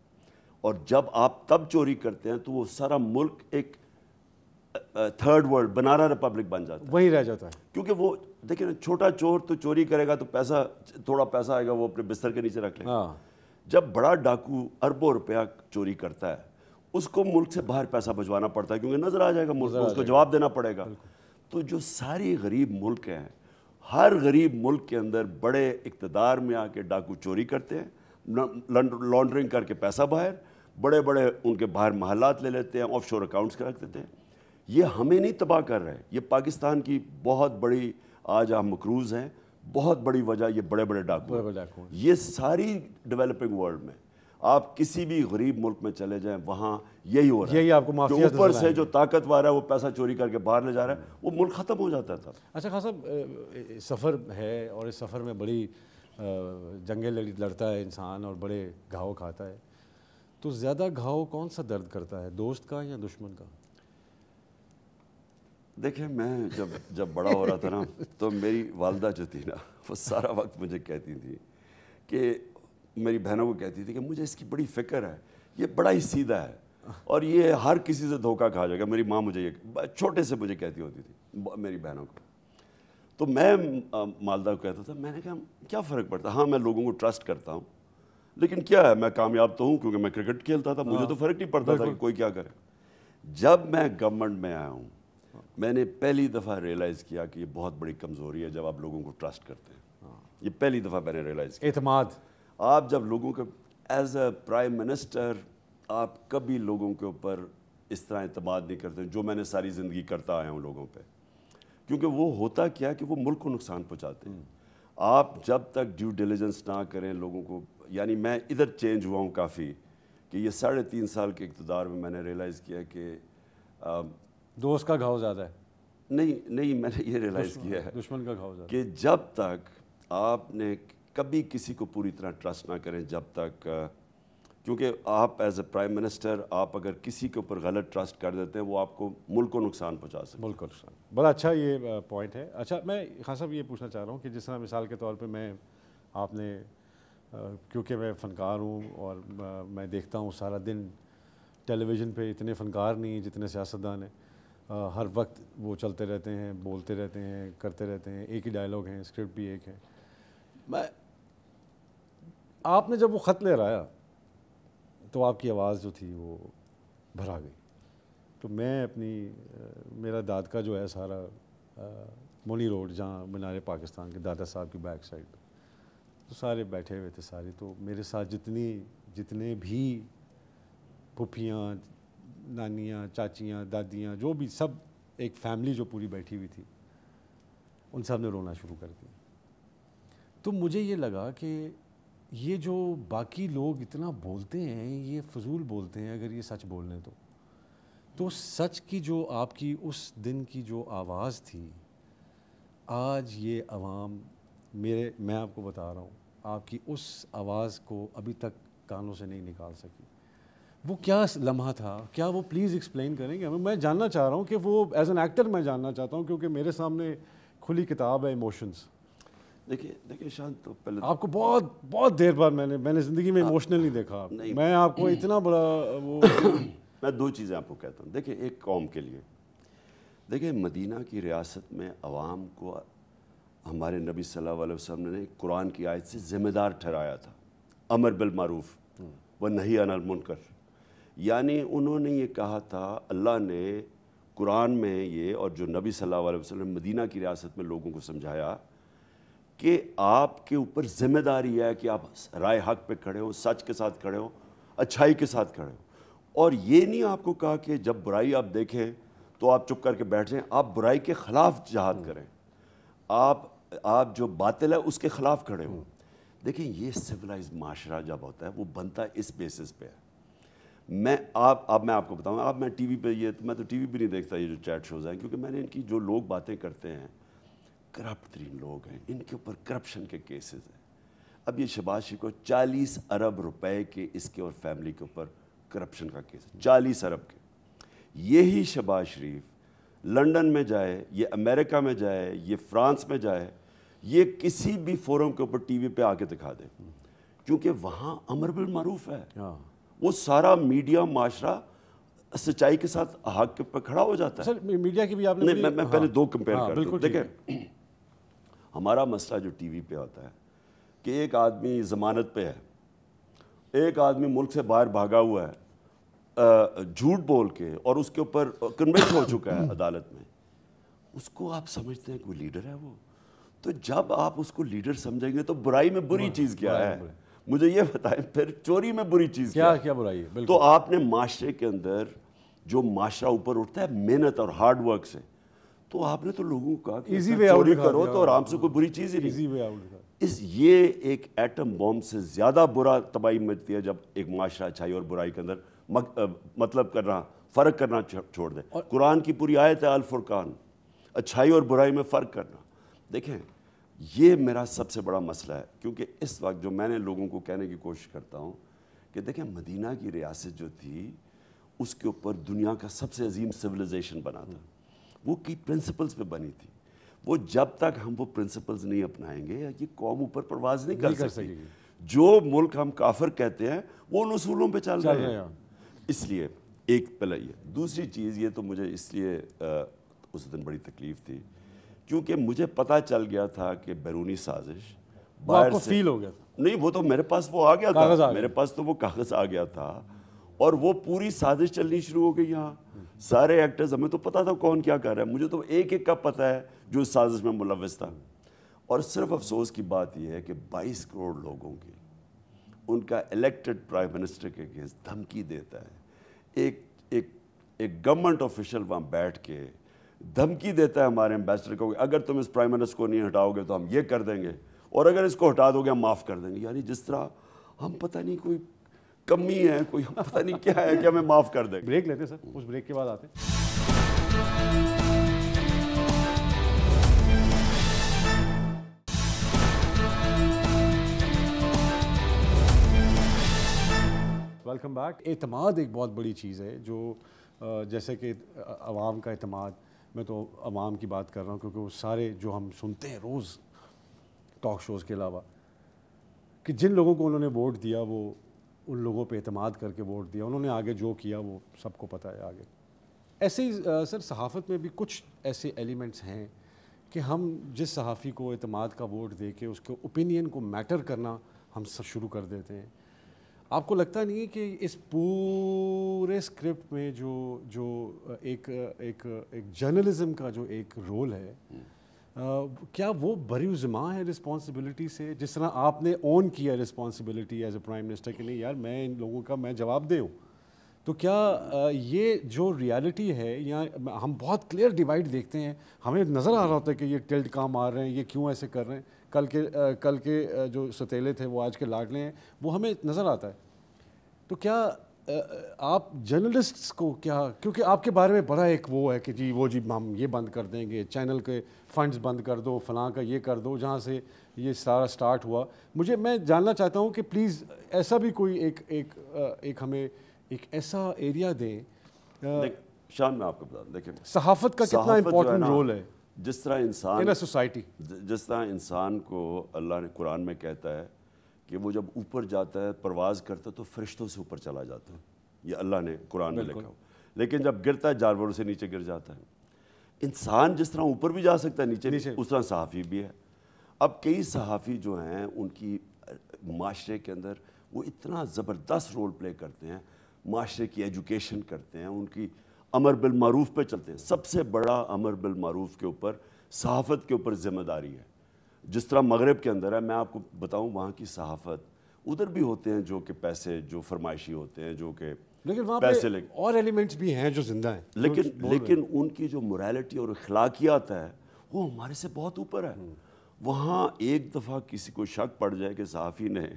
और जब आप तब चोरी करते हैं तो वो सारा मुल्क एक थर्ड वर्ल्ड बनारा रिपब्लिक बन जाता है वही रह जाता है क्योंकि वो देखिए ना छोटा चोर तो चोरी करेगा तो पैसा थोड़ा पैसा आएगा वो अपने बिस्तर के नीचे रख लेगा हाँ। जब बड़ा डाकू अरबों रुपया चोरी करता है उसको मुल्क से बाहर पैसा भिजवाना पड़ता है क्योंकि नज़र आ जाएगा मुल्क उसको जवाब देना पड़ेगा तो जो सारे गरीब मुल्क हैं हर गरीब मुल्क के अंदर बड़े इकतदार में आके डाकू चोरी करते हैं लॉन्ड्रिंग करके पैसा बाहर बड़े बड़े उनके बाहर महलात ले लेते हैं ऑफ शोर अकाउंट्स रख देते हैं ये हमें नहीं तबाह कर रहे ये पाकिस्तान की बहुत बड़ी आज हम मकरूज़ हैं बहुत बड़ी वजह ये बड़े बड़े डाकू ये सारी डेवलपिंग वर्ल्ड में आप किसी भी गरीब मुल्क में चले जाएं वहाँ यही हो रहा है यही आपको माफिया ऊपर से जो ताकतवर है वो पैसा चोरी करके बाहर ले जा रहा है वो मुल्क ख़त्म हो जाता था अच्छा खास सफ़र है और इस सफ़र में बड़ी जंगे लड़ता है इंसान और बड़े घाव खाता है तो ज़्यादा घाव कौन सा दर्द करता है दोस्त का या दुश्मन का देखिए मैं जब जब बड़ा हो रहा था ना तो मेरी वालदा जो थी ना वो सारा वक्त मुझे कहती थी कि मेरी बहनों को कहती थी कि मुझे इसकी बड़ी फिक्र है ये बड़ा ही सीधा है और ये हर किसी से धोखा खा जाएगा मेरी माँ मुझे ये छोटे से मुझे कहती होती थी मेरी बहनों को तो मैं मालदा को कहता था मैंने कहा क्या फ़र्क पड़ता हाँ मैं लोगों को ट्रस्ट करता हूँ लेकिन क्या है मैं कामयाब तो हूँ क्योंकि मैं क्रिकेट खेलता था मुझे हाँ, तो फ़र्क नहीं पड़ता था कि कोई क्या करे जब मैं गवर्नमेंट में आया हूँ मैंने पहली दफ़ा रियलाइज़ किया कि ये बहुत बड़ी कमज़ोरी है जब आप लोगों को ट्रस्ट करते हैं ये पहली दफ़ा मैंने रियलाइज़ किया एतमाद आप जब लोगों के एज अ प्राइम मिनिस्टर आप कभी लोगों के ऊपर इस तरह अतमाद नहीं करते जो मैंने सारी ज़िंदगी करता आया हूँ लोगों पर क्योंकि वो होता क्या कि वो मुल्क को नुकसान पहुँचाते हैं आप जब तक ड्यू डिलीजेंस ना करें लोगों को यानी मैं इधर चेंज हुआ हूँ काफ़ी कि ये साढ़े तीन साल के इकतदार में मैंने रियलाइज़ किया कि दोस्त का घाव ज़्यादा है नहीं नहीं मैंने ये रियलाइज़ किया है दुश्मन का घाव कि जब तक आपने कभी किसी को पूरी तरह ट्रस्ट ना करें जब तक क्योंकि आप एज ए प्राइम मिनिस्टर आप अगर किसी के ऊपर गलत ट्रस्ट कर देते हैं वो आपको मुल्क को नुकसान पहुंचा सकते मुल्क को नुकसान बड़ा अच्छा ये पॉइंट है अच्छा मैं खास साहब ये पूछना चाह रहा हूँ कि जिस तरह मिसाल के तौर पर मैं आपने क्योंकि मैं फ़नकार हूँ और मैं देखता हूँ सारा दिन टेलीविज़न पे इतने फ़नकार नहीं हैं जितने सियासतदान हैं हर वक्त वो चलते रहते हैं बोलते रहते हैं करते रहते हैं एक ही डायलॉग हैं स्क्रिप्ट भी एक है मैं आपने जब वो ख़त लहराया तो आपकी आवाज़ जो थी वो भरा गई तो मैं अपनी मेरा दाद का जो है सारा मोनी रोड जहाँ मीनार पाकिस्तान के दादा साहब की बैक साइड तो सारे बैठे हुए थे सारे तो मेरे साथ जितनी जितने भी पुफियाँ नानियाँ चाचियाँ दादियाँ जो भी सब एक फैमिली जो पूरी बैठी हुई थी उन सब ने रोना शुरू कर दिया तो मुझे ये लगा कि ये जो बाकी लोग इतना बोलते हैं ये फजूल बोलते हैं अगर ये सच बोलने तो तो सच की जो आपकी उस दिन की जो आवाज़ थी आज ये आवाम मेरे मैं आपको बता रहा हूँ आपकी उस आवाज़ को अभी तक कानों से नहीं निकाल सकी वो क्या लम्हा था क्या वो प्लीज़ एक्सप्लेन करेंगे हमें मैं जानना चाह रहा हूँ कि वो एज एन एक्टर मैं जानना चाहता हूँ क्योंकि मेरे सामने खुली किताब है इमोशंस देखिए देखिए शांत तो पहले तो आपको बहुत बहुत देर बाद मैंने मैंने ज़िंदगी में इमोशनल नहीं देखा नहीं मैं आपको इतना बड़ा वो मैं दो चीज़ें आपको कहता हूँ देखिए एक कौम के लिए देखिए मदीना की रियासत में आवाम को हमारे नबी सल्लल्लाहु अलैहि वसल्लम ने कुरान की आयत से ज़िम्मेदार ठहराया था अमर बिल मारूफ हम्म। व नहीं अनल मुनकर यानी उन्होंने ये कहा था अल्लाह ने कुरान में ये और जो नबी सल्लल्लाहु अलैहि वसल्लम मदीना की रियासत में लोगों को समझाया कि आपके ऊपर ज़िम्मेदारी है कि आप राय हक पे खड़े हो सच के साथ खड़े हो अच्छाई के साथ खड़े हो और ये नहीं आपको कहा कि जब बुराई आप देखें तो आप चुप करके बैठ जाएं आप बुराई के ख़िलाफ़ जहाद हम्म। करें आप आप जो बातिल है उसके ख़िलाफ़ खड़े हों देखें ये सिविलाइज माशरा जब होता है वो बनता इस बेसिस पे है मैं आप अब मैं आपको बताऊँ आप मैं टीवी पे ये मैं तो टीवी भी नहीं देखता ये जो चैट शोज़ हैं क्योंकि मैंने इनकी जो लोग बातें करते हैं करप्ट तरीन लोग हैं इनके ऊपर करप्शन के केसेस हैं अब ये शबाज शरीफ को 40 अरब रुपए के इसके और फैमिली के ऊपर करप्शन का केस चालीस अरब के यही शबाज शरीफ लंदन में जाए ये अमेरिका में जाए ये फ्रांस में जाए ये किसी भी फोरम के ऊपर टीवी पे आके दिखा दे क्योंकि वहाँ अमर मरूफ है हाँ। वो सारा मीडिया माशरा सच्चाई के साथ हाक के पर खड़ा हो जाता है सर मीडिया की भी आपने नहीं मैं, मैं हाँ, पहले दो कंपेयर हाँ, कर देखें हमारा मसला जो टीवी पे आता है कि एक आदमी ज़मानत पे है एक आदमी मुल्क से बाहर भागा हुआ है झूठ बोल के और उसके ऊपर कन्विक्ट हो चुका है अदालत में उसको आप समझते हैं कोई लीडर है वो तो जब आप उसको लीडर समझेंगे तो बुराई में बुरी चीज़ क्या है मुझे ये बताएं फिर चोरी में बुरी चीज़ क्या क्या बुराई है तो आपने माशरे के अंदर जो माशरा ऊपर उठता है मेहनत और हार्ड वर्क से तो आपने तो लोगों का कहा चोरी करो तो आराम से कोई बुरी चीज़ ही वे इस ये एक एटम बॉम्ब से ज़्यादा बुरा तबाही मचती है जब एक माशरा अच्छाई और बुराई के अंदर मतलब करना फ़र्क करना छोड़ दे कुरान की पूरी आयत है अलफुरकान अच्छाई और बुराई में फ़र्क करना देखें ये मेरा सबसे बड़ा मसला है क्योंकि इस वक्त जो मैंने लोगों को कहने की कोशिश करता हूँ कि देखें मदीना की रियासत जो थी उसके ऊपर दुनिया का सबसे अजीम सिविलाइजेशन बना था वो की प्रिंसिपल्स पे बनी थी वो जब तक हम वो प्रिंसिपल्स नहीं अपनाएंगे ये कौम ऊपर परवाज नहीं, नहीं कर सकती जो मुल्क हम काफिर कहते हैं वो उन उसूलों पर चल रहे हैं इसलिए एक पहला ये दूसरी चीज़ ये तो मुझे इसलिए उस दिन बड़ी तकलीफ़ थी क्योंकि मुझे पता चल गया था कि बैरूनी साजिश बाहर से फील हो गया था नहीं वो तो मेरे पास वो आ गया था मेरे पास तो वो कागज़ आ गया था और वो पूरी साजिश चलनी शुरू हो गई यहाँ सारे एक्टर्स हमें तो पता था कौन क्या कर रहा है मुझे तो एक एक का पता है जो इस साजिश में मुलवस था और सिर्फ अफसोस की बात यह है कि 22 करोड़ लोगों की उनका इलेक्टेड प्राइम मिनिस्टर के अगेंस्ट धमकी देता है एक एक एक गवर्नमेंट ऑफिशियल वहाँ बैठ के धमकी देता है हमारे एम्बेसडर को अगर तुम इस प्राइम मिनिस्टर को नहीं हटाओगे तो हम ये कर देंगे और अगर इसको हटा दोगे हम माफ़ कर देंगे यानी जिस तरह हम पता नहीं कोई कमी है कोई हम पता नहीं क्या है कि हमें माफ़ कर दें ब्रेक लेते सर उस ब्रेक के बाद आते वेलकम बैक एतमाद एक बहुत बड़ी चीज़ है जो जैसे कि आवाम का अतमाद मैं तो आवाम की बात कर रहा हूँ क्योंकि वो सारे जो हम सुनते हैं रोज़ टॉक शोज़ के अलावा कि जिन लोगों को उन्होंने वोट दिया वो उन लोगों पे अतमाद करके वोट दिया उन्होंने आगे जो किया वो सबको पता है आगे ऐसे ही सर सहाफ़त में भी कुछ ऐसे एलिमेंट्स हैं कि हम जिस सहाफ़ी को अतमाद का वोट दे के उसके ओपिनियन को मैटर करना हम सब शुरू कर देते हैं आपको लगता नहीं कि इस पूरे स्क्रिप्ट में जो जो एक एक एक जर्नलिज्म का जो एक रोल है आ, क्या वो बड़ी ज़मा है रिस्पॉन्सिबिलिटी से जिस तरह आपने ऑन किया responsibility as a prime minister के लिए यार मैं इन लोगों का मैं जवाब दे हूँ तो क्या आ, ये जो रियलिटी है या हम बहुत क्लियर डिवाइड देखते हैं हमें नज़र आ रहा होता है कि ये टिल्ड काम आ रहे हैं ये क्यों ऐसे कर रहे हैं कल के आ, कल के जो सतीले थे वो आज के लाडले हैं वो हमें नज़र आता है तो क्या आप जर्नलिस्ट्स को क्या क्योंकि आपके बारे में बड़ा एक वो है कि जी वो जी हम ये बंद कर देंगे चैनल के फंड्स बंद कर दो फलां का ये कर दो जहाँ से ये सारा स्टार्ट हुआ मुझे मैं जानना चाहता हूँ कि प्लीज़ ऐसा भी कोई एक एक एक हमें एक ऐसा एरिया दें शाम में आपको बता देखिए सहाफत का कितना इम्पोर्टेंट रोल है जिस तरह इंसान सोसाइटी जिस तरह इंसान को अल्लाह ने कुरान में कहता है कि वो जब ऊपर जाता है परवाज करता है तो फरिश्तों से ऊपर चला जाता है ये अल्लाह ने कुरान में लिखा लेकिन जब गिरता है जानवरों से नीचे गिर जाता है इंसान जिस तरह ऊपर भी जा सकता है नीचे, नीचे। उस तरह सहाफ़ी भी है अब कई सहाफ़ी जो हैं उनकी माशरे के अंदर वो इतना ज़बरदस्त रोल प्ले करते हैं माशरे की एजुकेशन करते हैं उनकी अमर बिलमारूफ पे चलते हैं सबसे बड़ा अमर बिलमूफ के ऊपर सहाफ़त के ऊपर ज़िम्मेदारी है जिस तरह मगरब के अंदर है मैं आपको बताऊँ वहाँ की सहाफ़त उधर भी होते हैं जो कि पैसे जो फरमाइशी होते हैं जो कि लेकिन वहाँ पैसे ले और एलिमेंट्स भी हैं जो जिंदा हैं लेकिन लेकिन उनकी जो मोरालिटी और अखलाकियात है वो हमारे से बहुत ऊपर है हम्म। वहाँ एक दफ़ा किसी को शक पड़ जाए कि सहाफ़ी ने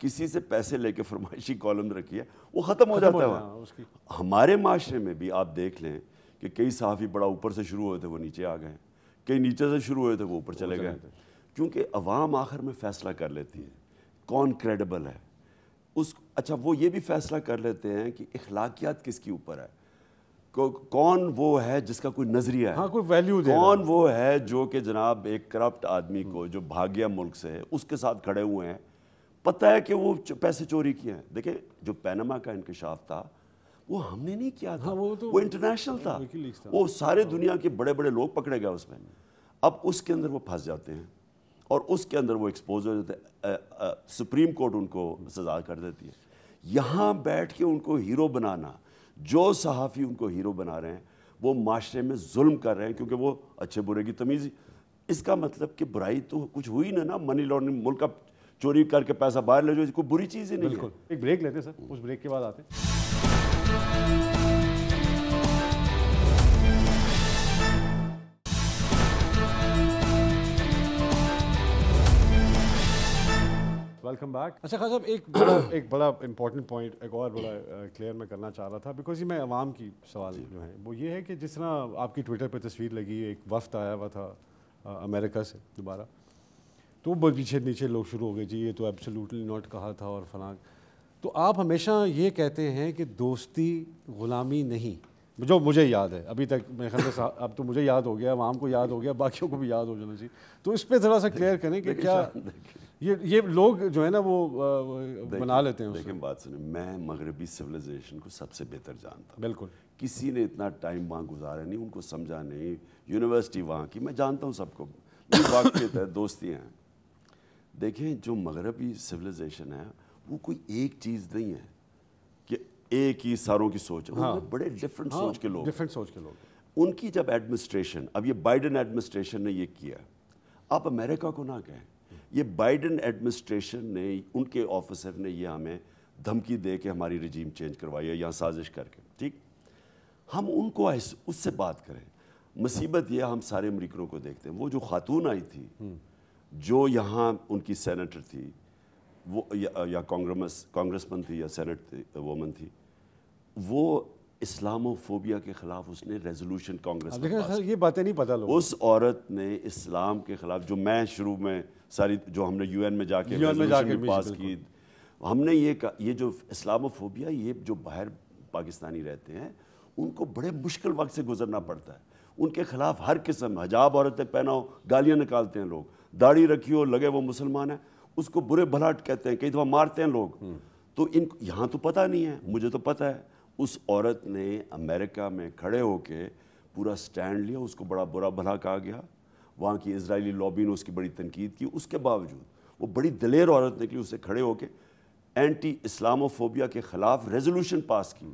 किसी से पैसे लेके फरमाइशी कॉलम रखी है वो ख़त्म हो जाता है हमारे माशरे में भी आप देख लें कि कई सहाफ़ी बड़ा ऊपर से शुरू हुए थे वो नीचे आ गए कई नीचे से शुरू हुए थे वो ऊपर चले गए क्योंकि अवाम आखिर में फ़ैसला कर लेती है कौन क्रेडिबल है उस अच्छा वो ये भी फ़ैसला कर लेते हैं कि अखलाकियात किसके ऊपर है कौन वो है जिसका कोई नजरिया है हाँ, कोई वैल्यू दे कौन वो है जो कि जनाब एक करप्ट आदमी को जो भाग्य मुल्क से है उसके साथ खड़े हुए हैं पता है कि वो पैसे चोरी किए हैं देखिए जो पैनमा का इंकशाफ था वो हमने नहीं किया था हाँ, वो, तो वो इंटरनेशनल था।, था वो सारे हाँ। दुनिया के बड़े बड़े लोग पकड़े गए उसमें अब उसके अंदर वो फंस जाते हैं और उसके अंदर वो एक्सपोज हो जाते सुप्रीम कोर्ट उनको सजा कर देती है यहाँ बैठ के उनको हीरो बनाना जो सहाफ़ी उनको हीरो बना रहे हैं वो माशरे में जुल्म कर रहे हैं क्योंकि वो अच्छे बुरे की तमीज़ इसका मतलब कि बुराई तो कुछ हुई ना ना मनी लॉन्ड्रिंग मुल्क का चोरी करके पैसा बाहर ले जाओ इसको बुरी चीज़ ही नहीं बिल्कुल एक ब्रेक लेते सर उस ब्रेक के बाद आते वेलकम बैक अच्छा खास एक बड़ा एक बड़ा इंपॉर्टेंट पॉइंट एक और बड़ा क्लियर मैं करना चाह रहा था बिकॉज ये मैं आवाम की सवाल जो है वो ये है कि जिस तरह आपकी ट्विटर पर तस्वीर लगी एक वफ्त आया हुआ था अमेरिका से दोबारा तो पीछे नीचे लोग शुरू हो गए जी ये तो एब्सोल्युटली नॉट कहा था और फलां तो आप हमेशा ये कहते हैं कि दोस्ती ग़ुलामी नहीं जो मुझे याद है अभी तक मेरे ख्याल साहब अब तो मुझे याद हो गया आवाम को याद हो गया बाकियों को भी याद हो जाना चाहिए तो इस पर ज़रा सा क्लियर करें कि क्या ये ये लोग जो है ना वो बना लेते हैं लेकिन बात सुनिए मैं मगरबी सिविलाइजेशन को सबसे बेहतर जानता हूँ बिल्कुल किसी ने इतना टाइम वहाँ गुजारा नहीं उनको समझा नहीं यूनिवर्सिटी वहाँ की मैं जानता हूँ सबको दोस्तियाँ हैं देखें जो मगरबी सिविलाइजेशन है वो कोई एक चीज़ नहीं है कि एक ही सारों की सोच हाँ, बड़े डिफरेंट हाँ, सोच के लोग डिफरेंट सोच के लोग उनकी जब एडमिनिस्ट्रेशन अब ये बाइडन एडमिनिस्ट्रेशन ने ये किया आप अमेरिका को ना कहें ये बाइडन एडमिनिस्ट्रेशन ने उनके ऑफिसर ने ये हमें धमकी दे के हमारी रिजीम चेंज करवाई है या साजिश करके ठीक हम उनको उससे बात करें मुसीबत यह हम सारे अमरीकनों को देखते हैं वो जो खातून आई थी हम्म। जो यहाँ उनकी सेनेटर थी वो या, या कांग्रेस कांग्रेसमैन थी या सेनेट थी वोमन थी वो इस्लामोफोबिया के ख़िलाफ उसने रेजोल्यूशन कांग्रेस में ये बातें नहीं पता लोग उस औरत ने इस्लाम के ख़िलाफ़ जो मैं शुरू में सारी जो हमने यूएन में जाके यूएन में जाके पास की हमने ये ये जो इस्लामोफोबिया ये जो बाहर पाकिस्तानी रहते हैं उनको बड़े मुश्किल वक्त से गुजरना पड़ता है उनके खिलाफ हर किस्म हजाब औरतें पहनाओ गालियाँ निकालते हैं लोग दाढ़ी रखी हो लगे वो मुसलमान है उसको बुरे भलाट कहते हैं कई दफ़ा मारते हैं लोग हम्म। तो इन यहाँ तो पता नहीं है मुझे तो पता है उस औरत ने अमेरिका में खड़े होके पूरा स्टैंड लिया उसको बड़ा बुरा भला कहा गया वहाँ की इसराइली लॉबी ने उसकी बड़ी तनकीद की उसके बावजूद वो बड़ी दलेर औरत निकली उसे खड़े होके एंटी इस्लामोफोबिया के ख़िलाफ़ रेजोल्यूशन पास की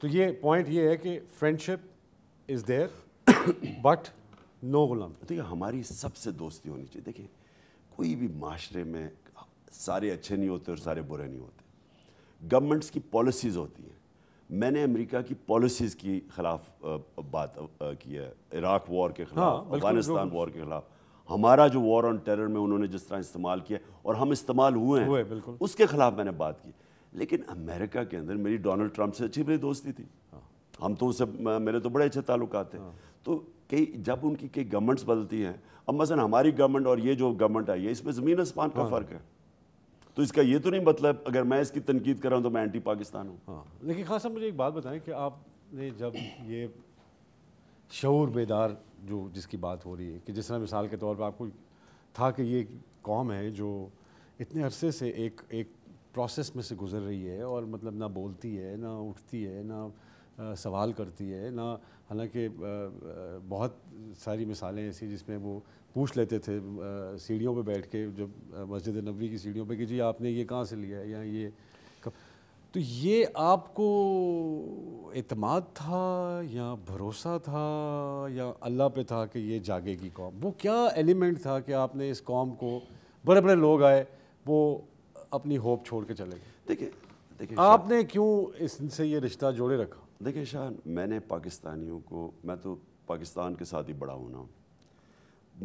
तो ये पॉइंट ये है कि friendship is there but no गुलाम देखिए हमारी सबसे दोस्ती होनी चाहिए देखिए कोई भी माशरे में सारे अच्छे नहीं होते और सारे बुरे नहीं होते गवर्नमेंट्स की पॉलिसीज़ होती हैं मैंने अमेरिका की पॉलिसीज़ की खिलाफ बात की है इराक वॉर के खिलाफ हाँ, अफगानिस्तान वॉर के खिलाफ हमारा जो वॉर ऑन टेरर में उन्होंने जिस तरह इस्तेमाल किया और हम इस्तेमाल हुए हैं हुए, उसके खिलाफ मैंने बात की लेकिन अमेरिका के अंदर मेरी डोनाल्ड ट्रंप से अच्छी मेरी दोस्ती थी हाँ। हम तो उसे मेरे तो बड़े अच्छे ताल्लुक थे हाँ। तो कई जब उनकी कई गवर्नमेंट्स बदलती हैं अब मसलन हमारी गवर्नमेंट और ये जो गवर्नमेंट आई है इसमें ज़मीन आसमान का हाँ। फ़र्क है तो इसका ये तो नहीं मतलब अगर मैं इसकी तनकीद कर रहा हूँ तो मैं एंटी पाकिस्तान हूँ हाँ लेकिन खास मुझे एक बात बताएं कि आपने जब ये शूर बेदार जो जिसकी बात हो रही है कि जिस तरह मिसाल के तौर पर आपको था कि ये कौम है जो इतने अरसे से एक एक प्रोसेस में से गुजर रही है और मतलब ना बोलती है ना उठती है ना सवाल करती है ना हालांकि बहुत सारी मिसालें ऐसी जिसमें वो पूछ लेते थे सीढ़ियों पे बैठ के जब मस्जिद नबी की सीढ़ियों पे कि जी आपने ये कहाँ से लिया है या ये कब तो ये आपको अतमाद था या भरोसा था या अल्लाह पे था कि ये जागेगी कौम वो क्या एलिमेंट था कि आपने इस कौम को बड़े बड़े लोग आए वो अपनी होप छोड़ के चले गए देखिए देखिए आपने क्यों इससे ये रिश्ता जोड़े रखा देखिए शाह मैंने पाकिस्तानियों को मैं तो पाकिस्तान के साथ ही बड़ा होना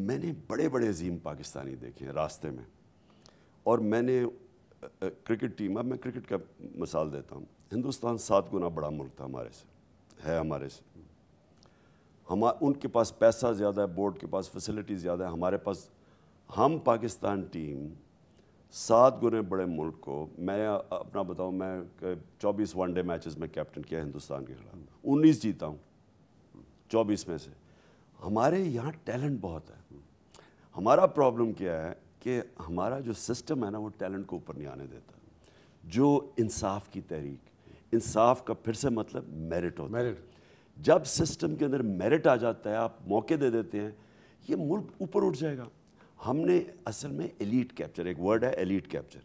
मैंने बड़े बड़े अजीम पाकिस्तानी देखे हैं रास्ते में और मैंने क्रिकेट टीम अब मैं क्रिकेट का मिसाल देता हूँ हिंदुस्तान सात गुना बड़ा मुल्क था हमारे से है हमारे से हम उनके पास पैसा ज़्यादा है बोर्ड के पास फैसिलिटी ज़्यादा है हमारे पास हम पाकिस्तान टीम सात गुने बड़े मुल्क को मैं अपना बताऊं मैं 24 वनडे मैचेस में कैप्टन किया हिंदुस्तान के खिलाफ 19 जीता हूं 24 में से हमारे यहाँ टैलेंट बहुत है हमारा प्रॉब्लम क्या है कि हमारा जो सिस्टम है ना वो टैलेंट को ऊपर नहीं आने देता जो इंसाफ की तहरीक इंसाफ का फिर से मतलब मेरिट होता मेरिट जब सिस्टम के अंदर मेरिट आ जाता है आप मौके दे देते हैं ये मुल्क ऊपर उठ जाएगा हमने असल में एलीट कैप्चर एक वर्ड है एलीट कैप्चर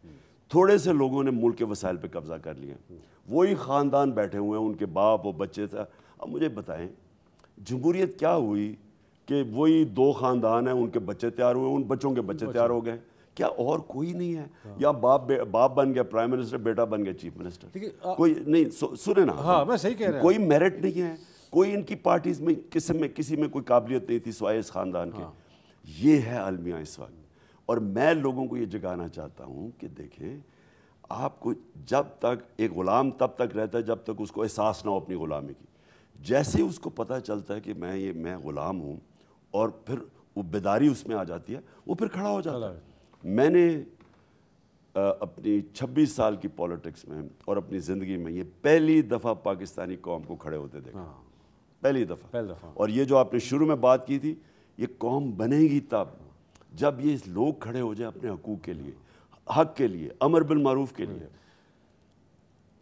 थोड़े से लोगों ने मुल्क के वसाइल पे कब्जा कर लिया वही ख़ानदान बैठे हुए हैं उनके बाप और बच्चे था अब मुझे बताएं जमहूरीत क्या हुई कि वही दो ख़ानदान हैं उनके बच्चे तैयार हुए उन बच्चों के बच्चे तैयार हो गए क्या और कोई नहीं है हाँ। या बाप बाप बन गया प्राइम मिनिस्टर बेटा बन गया चीफ मिनिस्टर कोई नहीं सुने ना हाँ, मैं सही कह रहा कोई मेरिट नहीं है कोई इनकी पार्टीज में किसी में किसी में कोई काबिलियत नहीं थी स्वाइस ख़ानदान की हाँ। ये है अलमिया इस वक्त और मैं लोगों को ये जगाना चाहता हूँ कि देखें आपको जब तक एक ग़ुलाम तब तक रहता है जब तक उसको एहसास ना हो अपनी ग़ुलामी की जैसे उसको पता चलता है कि मैं ये मैं ग़ुलाम हूँ और फिर वो बेदारी उसमें आ जाती है वो फिर खड़ा हो जाता है मैंने अपनी 26 साल की पॉलिटिक्स में और अपनी ज़िंदगी में ये पहली दफ़ा पाकिस्तानी कौम को खड़े होते देखा हाँ। पहली दफ़ा और ये जो आपने शुरू में बात की थी ये कौम बनेगी तब जब ये लोग खड़े हो जाए अपने हकूक के लिए हक के लिए अमर बिल मारूफ के लिए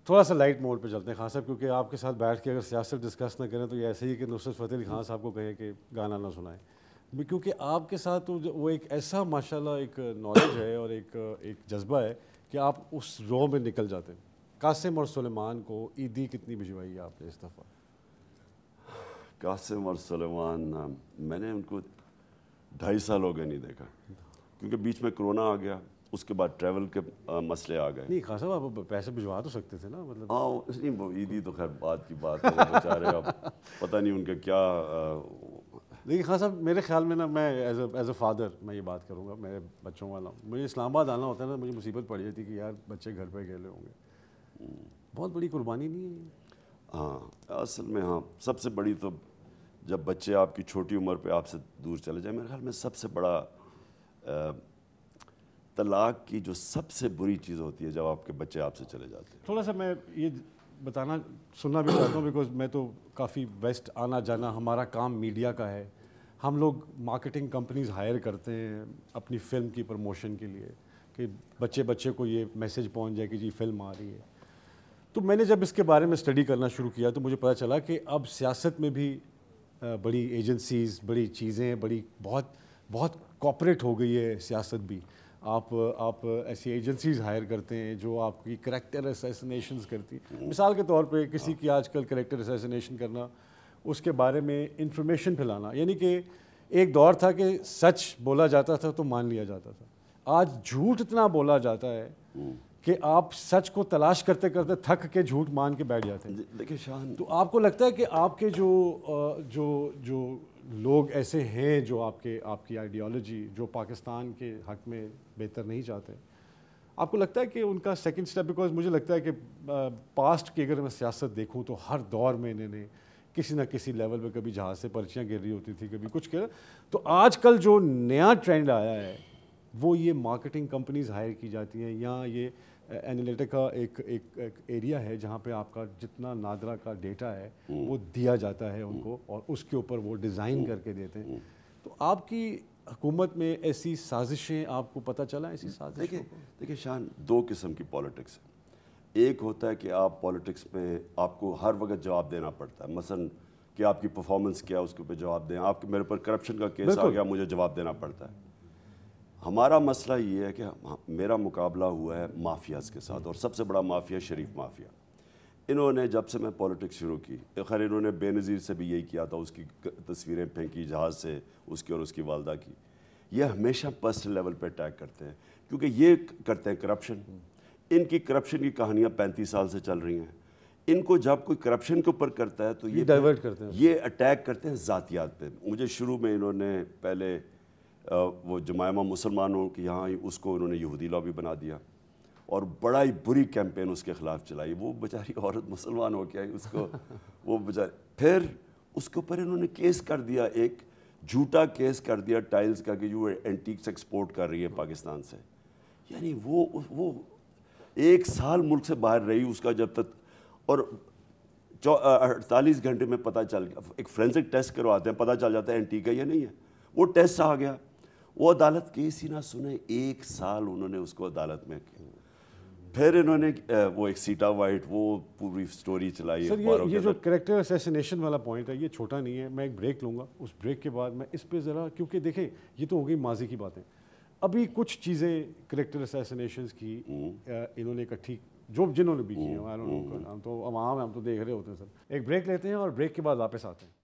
थोड़ा सा लाइट मोड पे चलते हैं खान साहब क्योंकि आपके साथ बैठ के अगर सियासत डिस्कस ना करें तो ये ऐसे ही कि नुसरत फतेह अली खान साहब को कहें कि गाना ना सुनाएं क्योंकि आपके साथ तो वो एक ऐसा माशाल्लाह एक नॉलेज है और एक एक जज्बा है कि आप उस रो में निकल जाते हैं कासिम और सुलेमान को ईदी कितनी भिजवाई है आपने इस दफ़ा कासिम और सलेमान मैंने उनको ढाई साल हो गए नहीं देखा क्योंकि बीच में कोरोना आ गया उसके बाद ट्रैवल के आ, मसले आ गए नहीं खासा आप पैसे भिजवा तो सकते थे ना मतलब हाँ ईदी तो खैर बात की बात है बेचारे आप पता नहीं उनके क्या आ, देखिए खास साहब मेरे ख्याल में ना मैं एज एज अ फादर मैं ये बात करूँगा मेरे बच्चों वाला मुझे इस्लामाबाद आना होता है ना मुझे मुसीबत पड़ जाती कि यार बच्चे घर पर गए होंगे हम्म। बहुत बड़ी कुर्बानी नहीं है हाँ असल में हाँ सबसे बड़ी तो जब बच्चे आपकी छोटी उम्र पे आपसे दूर चले जाए मेरे ख्याल में सबसे बड़ा तलाक की जो सबसे बुरी चीज़ होती है जब आपके बच्चे आपसे चले जाते हैं थोड़ा सा मैं ये बताना सुनना भी चाहता हूँ बिकॉज मैं तो काफ़ी वेस्ट आना जाना हमारा काम मीडिया का है हम लोग मार्केटिंग कंपनीज हायर करते हैं अपनी फिल्म की प्रमोशन के लिए कि बच्चे बच्चे को ये मैसेज पहुंच जाए कि जी फिल्म आ रही है तो मैंने जब इसके बारे में स्टडी करना शुरू किया तो मुझे पता चला कि अब सियासत में भी बड़ी एजेंसीज बड़ी चीज़ें बड़ी बहुत बहुत कॉपरेट हो गई है सियासत भी आप आप ऐसी एजेंसीज हायर करते हैं जो आपकी करेक्टर असैसिनेशन करती मिसाल के तौर पे किसी हाँ। की आजकल करेक्टर असैसिनेशन करना उसके बारे में इंफॉर्मेशन फैलाना यानी कि एक दौर था कि सच बोला जाता था तो मान लिया जाता था आज झूठ इतना बोला जाता है कि आप सच को तलाश करते करते थक के झूठ मान के बैठ जाते हैं देखिए शाह तो आपको लगता है कि आपके जो जो जो लोग ऐसे हैं जो आपके आपकी आइडियोलॉजी जो पाकिस्तान के हक में बेहतर नहीं चाहते आपको लगता है कि उनका सेकंड स्टेप बिकॉज मुझे लगता है कि पास्ट की अगर मैं सियासत देखूं तो हर दौर में इन्होंने किसी ना किसी लेवल पर कभी जहाज से पर्चियाँ गिर रही होती थी कभी कुछ कर तो आजकल जो नया ट्रेंड आया है वो ये मार्केटिंग कंपनीज हायर की जाती हैं या ये एनालिटिका एक एक एरिया है जहाँ पे आपका जितना नादरा का डेटा है हम्म। वो दिया जाता है हम्म। उनको और उसके ऊपर वो डिज़ाइन हम्म। करके देते हैं तो आपकी हुकूमत में ऐसी साजिशें आपको पता चला ऐसी साजिशें देखिए देखिए शान दो किस्म की पॉलिटिक्स है एक होता है कि आप पॉलिटिक्स में आपको हर वक्त जवाब देना पड़ता है मसलन कि आपकी परफॉर्मेंस क्या है उसके ऊपर जवाब दें आपके मेरे पर करप्शन का केस आ गया मुझे जवाब देना पड़ता है हमारा मसला ये है कि मेरा मुकाबला हुआ है माफियाज़ के साथ और सबसे बड़ा माफिया शरीफ माफिया इन्होंने जब से मैं पॉलिटिक्स शुरू की खैर इन्होंने बेनज़ीर से भी यही किया था उसकी तस्वीरें फेंकी जहाज़ से उसकी और उसकी वालदा की ये हमेशा पर्सनल लेवल पर अटैक करते हैं क्योंकि ये करते हैं करप्शन इनकी करप्शन की कहानियाँ पैंतीस साल से चल रही हैं इनको जब कोई करप्शन के ऊपर करता है तो ये डाइवर्ट करते हैं ये अटैक करते हैं ज़ातियात पे मुझे शुरू में इन्होंने पहले वो जमायमा मुसलमानों की यहाँ उसको उन्होंने यहूदी लॉबी बना दिया और बड़ा ही बुरी कैंपेन उसके ख़िलाफ़ चलाई वो बेचारी औरत मुसलमान हो क्या उसको वो बेचारी फिर उसके ऊपर इन्होंने केस कर दिया एक झूठा केस कर दिया टाइल्स का कि जो एंटीक्स एक्सपोर्ट कर रही है पाकिस्तान से यानी वो वो एक साल मुल्क से बाहर रही उसका जब तक और चौ अड़तालीस घंटे में पता चल गया एक फ्रेंसिक टेस्ट करवाते हैं पता चल जाता है एंटीक है या नहीं है वो टेस्ट आ गया वो अदालत केस ही ना सुने एक साल उन्होंने उसको अदालत में किया फिर इन्होंने वो एक सीटा वाइट वो पूरी स्टोरी चलाई सर ये, ये जो करेक्टर असेसिनेशन वाला पॉइंट है ये छोटा नहीं है मैं एक ब्रेक लूँगा उस ब्रेक के बाद मैं इस पर ज़रा क्योंकि देखें ये तो हो गई माजी की बातें अभी कुछ चीज़ें करेक्टर असैसिनेशन की हम्म। इन्होंने इकट्ठी जो जिन्होंने भी की हम्म। हम्म। हम तो अवाम हम तो देख रहे होते हैं सर एक ब्रेक लेते हैं और ब्रेक के बाद वापस आते हैं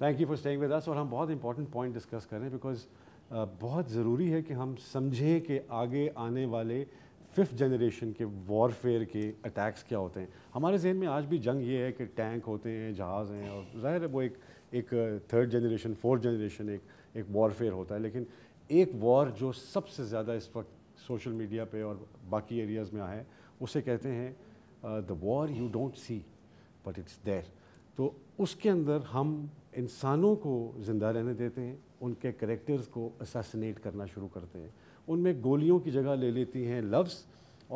thank you for staying with us और हम बहुत इंपॉर्टेंट पॉइंट डिस्कस करें बिकॉज बहुत ज़रूरी है कि हम समझें कि आगे आने वाले फिफ्थ जनरेशन के वॉरफेयर के अटैक्स क्या होते हैं हमारे जहन में आज भी जंग ये है कि टैंक होते हैं जहाज़ हैं और ज़ाहिर है वो एक एक थर्ड जनरेशन फोर्थ जनरेशन एक एक वॉरफेयर होता है लेकिन एक वॉर जो सबसे ज़्यादा इस वक्त सोशल मीडिया पे और बाकी एरियाज़ में आए उसे कहते हैं the war you don't see but it's there तो उसके अंदर हम इंसानों को ज़िंदा रहने देते हैं उनके करेक्टर्स को असासिनेट करना शुरू करते हैं उनमें गोलियों की जगह ले लेती हैं लफ्ज़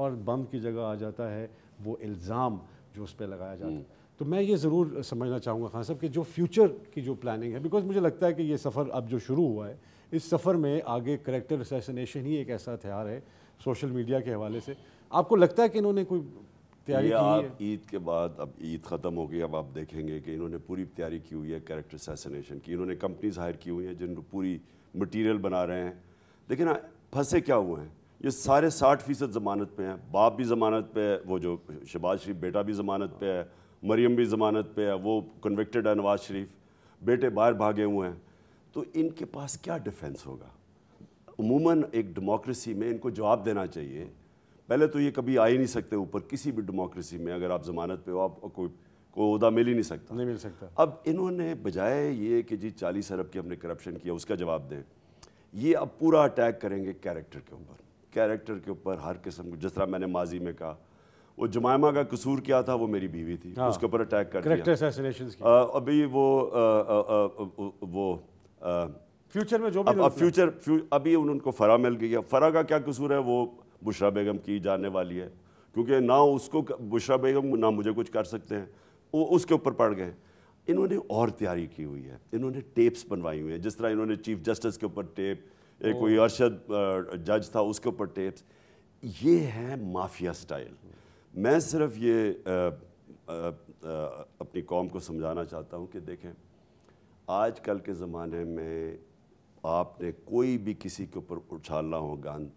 और बम की जगह आ जाता है वो इल्ज़ाम जो उस पर लगाया जाता है हम्म। तो मैं ये ज़रूर समझना चाहूँगा खान साहब कि जो फ्यूचर की जो प्लानिंग है बिकॉज मुझे लगता है कि ये सफ़र अब जो शुरू हुआ है इस सफ़र में आगे करेक्टर असैसिनेशन ही एक ऐसा हथियार है सोशल मीडिया के हवाले से आपको लगता है कि इन्होंने कोई तैयारी की आप ईद के बाद अब ईद ख़त्म हो गई अब आप देखेंगे कि इन्होंने पूरी तैयारी की हुई है कैरेक्टर सेसनेशन की इन्होंने कंपनीज हायर की हुई हैं जिन पूरी मटीरियल बना रहे हैं लेकिन फंसे क्या हुए हैं ये सारे साठ फीसद ज़मानत पे हैं बाप भी ज़मानत पे है वो जो शहबाज शरीफ बेटा भी ज़मानत पे है मरियम भी ज़मानत पे है वो कन्विक्टेड है नवाज शरीफ बेटे बाहर भागे हुए हैं तो इनके पास क्या डिफेंस होगा उमूमन एक डेमोक्रेसी में इनको जवाब देना चाहिए पहले तो ये कभी आ ही नहीं सकते ऊपर किसी भी डेमोक्रेसी में अगर आप जमानत पे हो आप कोई को उदा मिल ही नहीं सकता नहीं मिल सकता अब इन्होंने बजाय ये कि जी चालीस अरब की हमने करप्शन किया उसका जवाब दें ये अब पूरा अटैक करेंगे कैरेक्टर के ऊपर कैरेक्टर के ऊपर हर किस्म जिस तरह मैंने माजी में कहा वो जमायमा का कसूर क्या था वो मेरी बीवी थी हाँ, उसके ऊपर अटैक कर दिया आ, अभी वो आ, आ, वो फ्यूचर में जो भी अब, फ्यूचर फ्यू, अभी उनको फरा मिल गई है फरा का क्या कसूर है वो बुशरा बेगम की जाने वाली है क्योंकि ना उसको बुशरा बेगम ना मुझे कुछ कर सकते हैं वो उसके ऊपर पड़ गए इन्होंने और तैयारी की हुई है इन्होंने टेप्स बनवाई हुई हैं जिस तरह इन्होंने चीफ जस्टिस के ऊपर टेप एक कोई अरशद जज था उसके ऊपर टेप्स ये है माफिया स्टाइल मैं सिर्फ ये आ, आ, आ, अपनी कौम को समझाना चाहता हूँ कि देखें आज कल के ज़माने में आपने कोई भी किसी के ऊपर उछालना हो गांध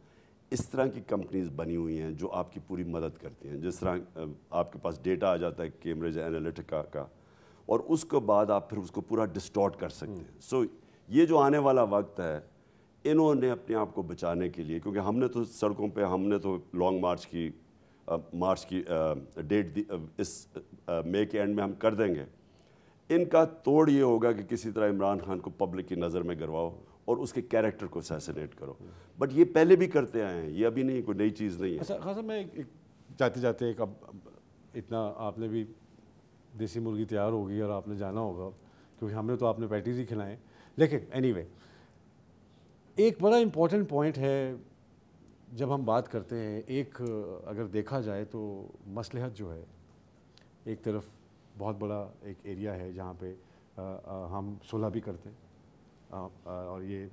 इस तरह की कंपनीज बनी हुई हैं जो आपकी पूरी मदद करती हैं जिस तरह आपके पास डेटा आ जाता है कैम्ब्रिज एनालिटिका का और उसके बाद आप फिर उसको पूरा डिस्टॉर्ट कर सकते हैं हम्म। सो so, ये जो आने वाला वक्त है इन्होंने अपने आप को बचाने के लिए क्योंकि हमने तो सड़कों पे हमने तो लॉन्ग मार्च की आ, मार्च की आ, डेट दी इस मे के एंड में हम कर देंगे इनका तोड़ ये होगा कि किसी तरह इमरान खान को पब्लिक की नज़र में गरवाओ और उसके कैरेक्टर को सैसिनेट करो बट ये पहले भी करते आए हैं ये अभी नहीं कोई नई चीज़ नहीं है अच्छा खासा मैं एक, एक जाते जाते एक अब इतना आपने भी देसी मुर्गी तैयार होगी और आपने जाना होगा क्योंकि हमने तो आपने पैटीज ही खिलाएं लेकिन एनीवे anyway, एक बड़ा इम्पॉर्टेंट पॉइंट है जब हम बात करते हैं एक अगर देखा जाए तो मसलहत जो है एक तरफ बहुत बड़ा एक एरिया है जहाँ पे आ, आ, हम सुलह भी करते हैं और ये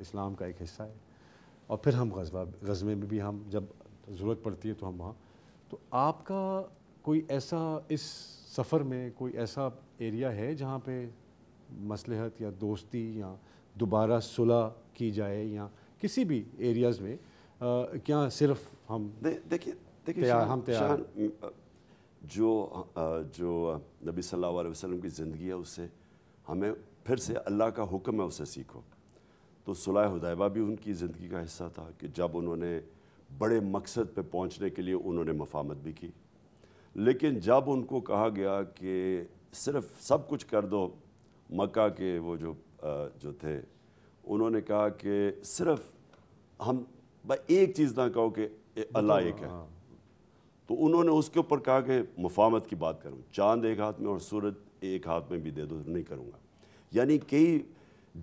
इस्लाम का एक हिस्सा है और फिर हम गजबा गजबे में भी हम जब ज़रूरत पड़ती है तो हम वहाँ तो आपका कोई ऐसा इस सफ़र में कोई ऐसा एरिया है जहाँ पे मसलहत या दोस्ती या दोबारा सुलह की जाए या किसी भी एरियाज़ में आ, क्या सिर्फ हम देखिए देखिए हम तैयार जो जो नबी सल्लल्लाहु अलैहि वसल्लम की ज़िंदगी है उससे हमें फिर से अल्लाह का हुक्म है उसे सीखो तो सुलह हदैबा भी उनकी ज़िंदगी का हिस्सा था कि जब उन्होंने बड़े मकसद पे पहुंचने के लिए उन्होंने मफामत भी की लेकिन जब उनको कहा गया कि सिर्फ सब कुछ कर दो मक्का के वो जो जो थे उन्होंने कहा कि सिर्फ हम एक चीज़ ना कहो कि अल्लाह एक है हाँ। तो उन्होंने उसके ऊपर कहा कि मफामत की बात करूँ चांद एक हाथ में और सूरज एक हाथ में भी दे दो नहीं करूँगा यानी कई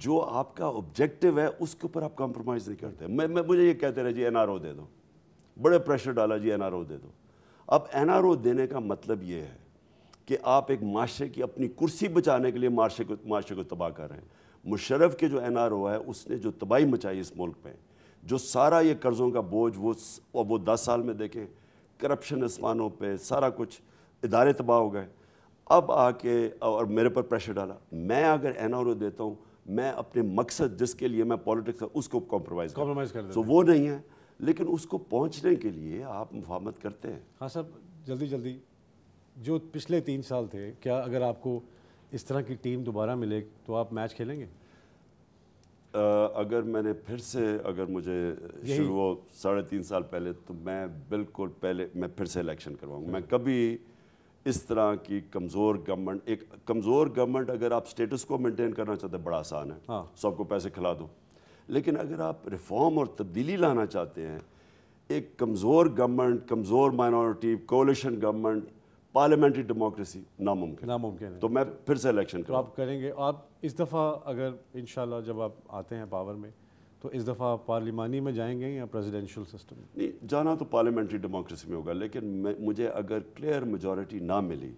जो आपका ऑब्जेक्टिव है उसके ऊपर आप कॉम्प्रोमाइज़ नहीं करते मैं मैं मुझे ये कहते रहे जी एन दे दो बड़े प्रेशर डाला जी एन दे दो अब एन देने का मतलब ये है कि आप एक माशरे की अपनी कुर्सी बचाने के लिए माशरे को माशरे को तबाह कर रहे हैं मुशरफ के जो एन आर ओ है उसने जो तबाही मचाई इस मुल्क में जो सारा ये कर्ज़ों का बोझ वो वो दस साल में देखें करप्शन आसमानों पर सारा कुछ इदारे तबाह हो गए अब आके और मेरे पर प्रेशर डाला मैं अगर एन आर ओ देता हूँ मैं अपने मकसद जिसके लिए मैं पॉलिटिक्स का उसको कॉम्प्रोमाइज कॉम्प्रोमाइज कर तो वो नहीं है लेकिन उसको पहुँचने के लिए आप मुफामत करते हैं हाँ सर जल्दी जल्दी जो पिछले तीन साल थे क्या अगर आपको इस तरह की टीम दोबारा मिले तो आप मैच खेलेंगे आ, अगर मैंने फिर से अगर मुझे शुरू हो साढ़े तीन साल पहले तो मैं बिल्कुल पहले मैं फिर से इलेक्शन करवाऊंगा मैं कभी इस तरह की कमज़ोर गवर्नमेंट एक कमज़ोर गवर्नमेंट अगर आप स्टेटस को मेंटेन करना चाहते हैं बड़ा आसान है हाँ। सबको पैसे खिला दो लेकिन अगर आप रिफॉर्म और तब्दीली लाना चाहते हैं एक कमज़ोर गवर्नमेंट कमज़ोर minority coalition government parliamentary democracy नामुमकिन नामुमकिन तो मैं फिर से इलेक्शन तो आप करेंगे आप इस दफ़ा अगर इनशाला जब आप आते हैं पावर में तो इस दफ़ा पार्लिमानी में जाएंगे या प्रेसिडेंशियल सिस्टम नहीं जाना तो पार्लियामेंट्री डेमोक्रेसी में होगा लेकिन मुझे अगर क्लियर मेजोरिटी ना मिली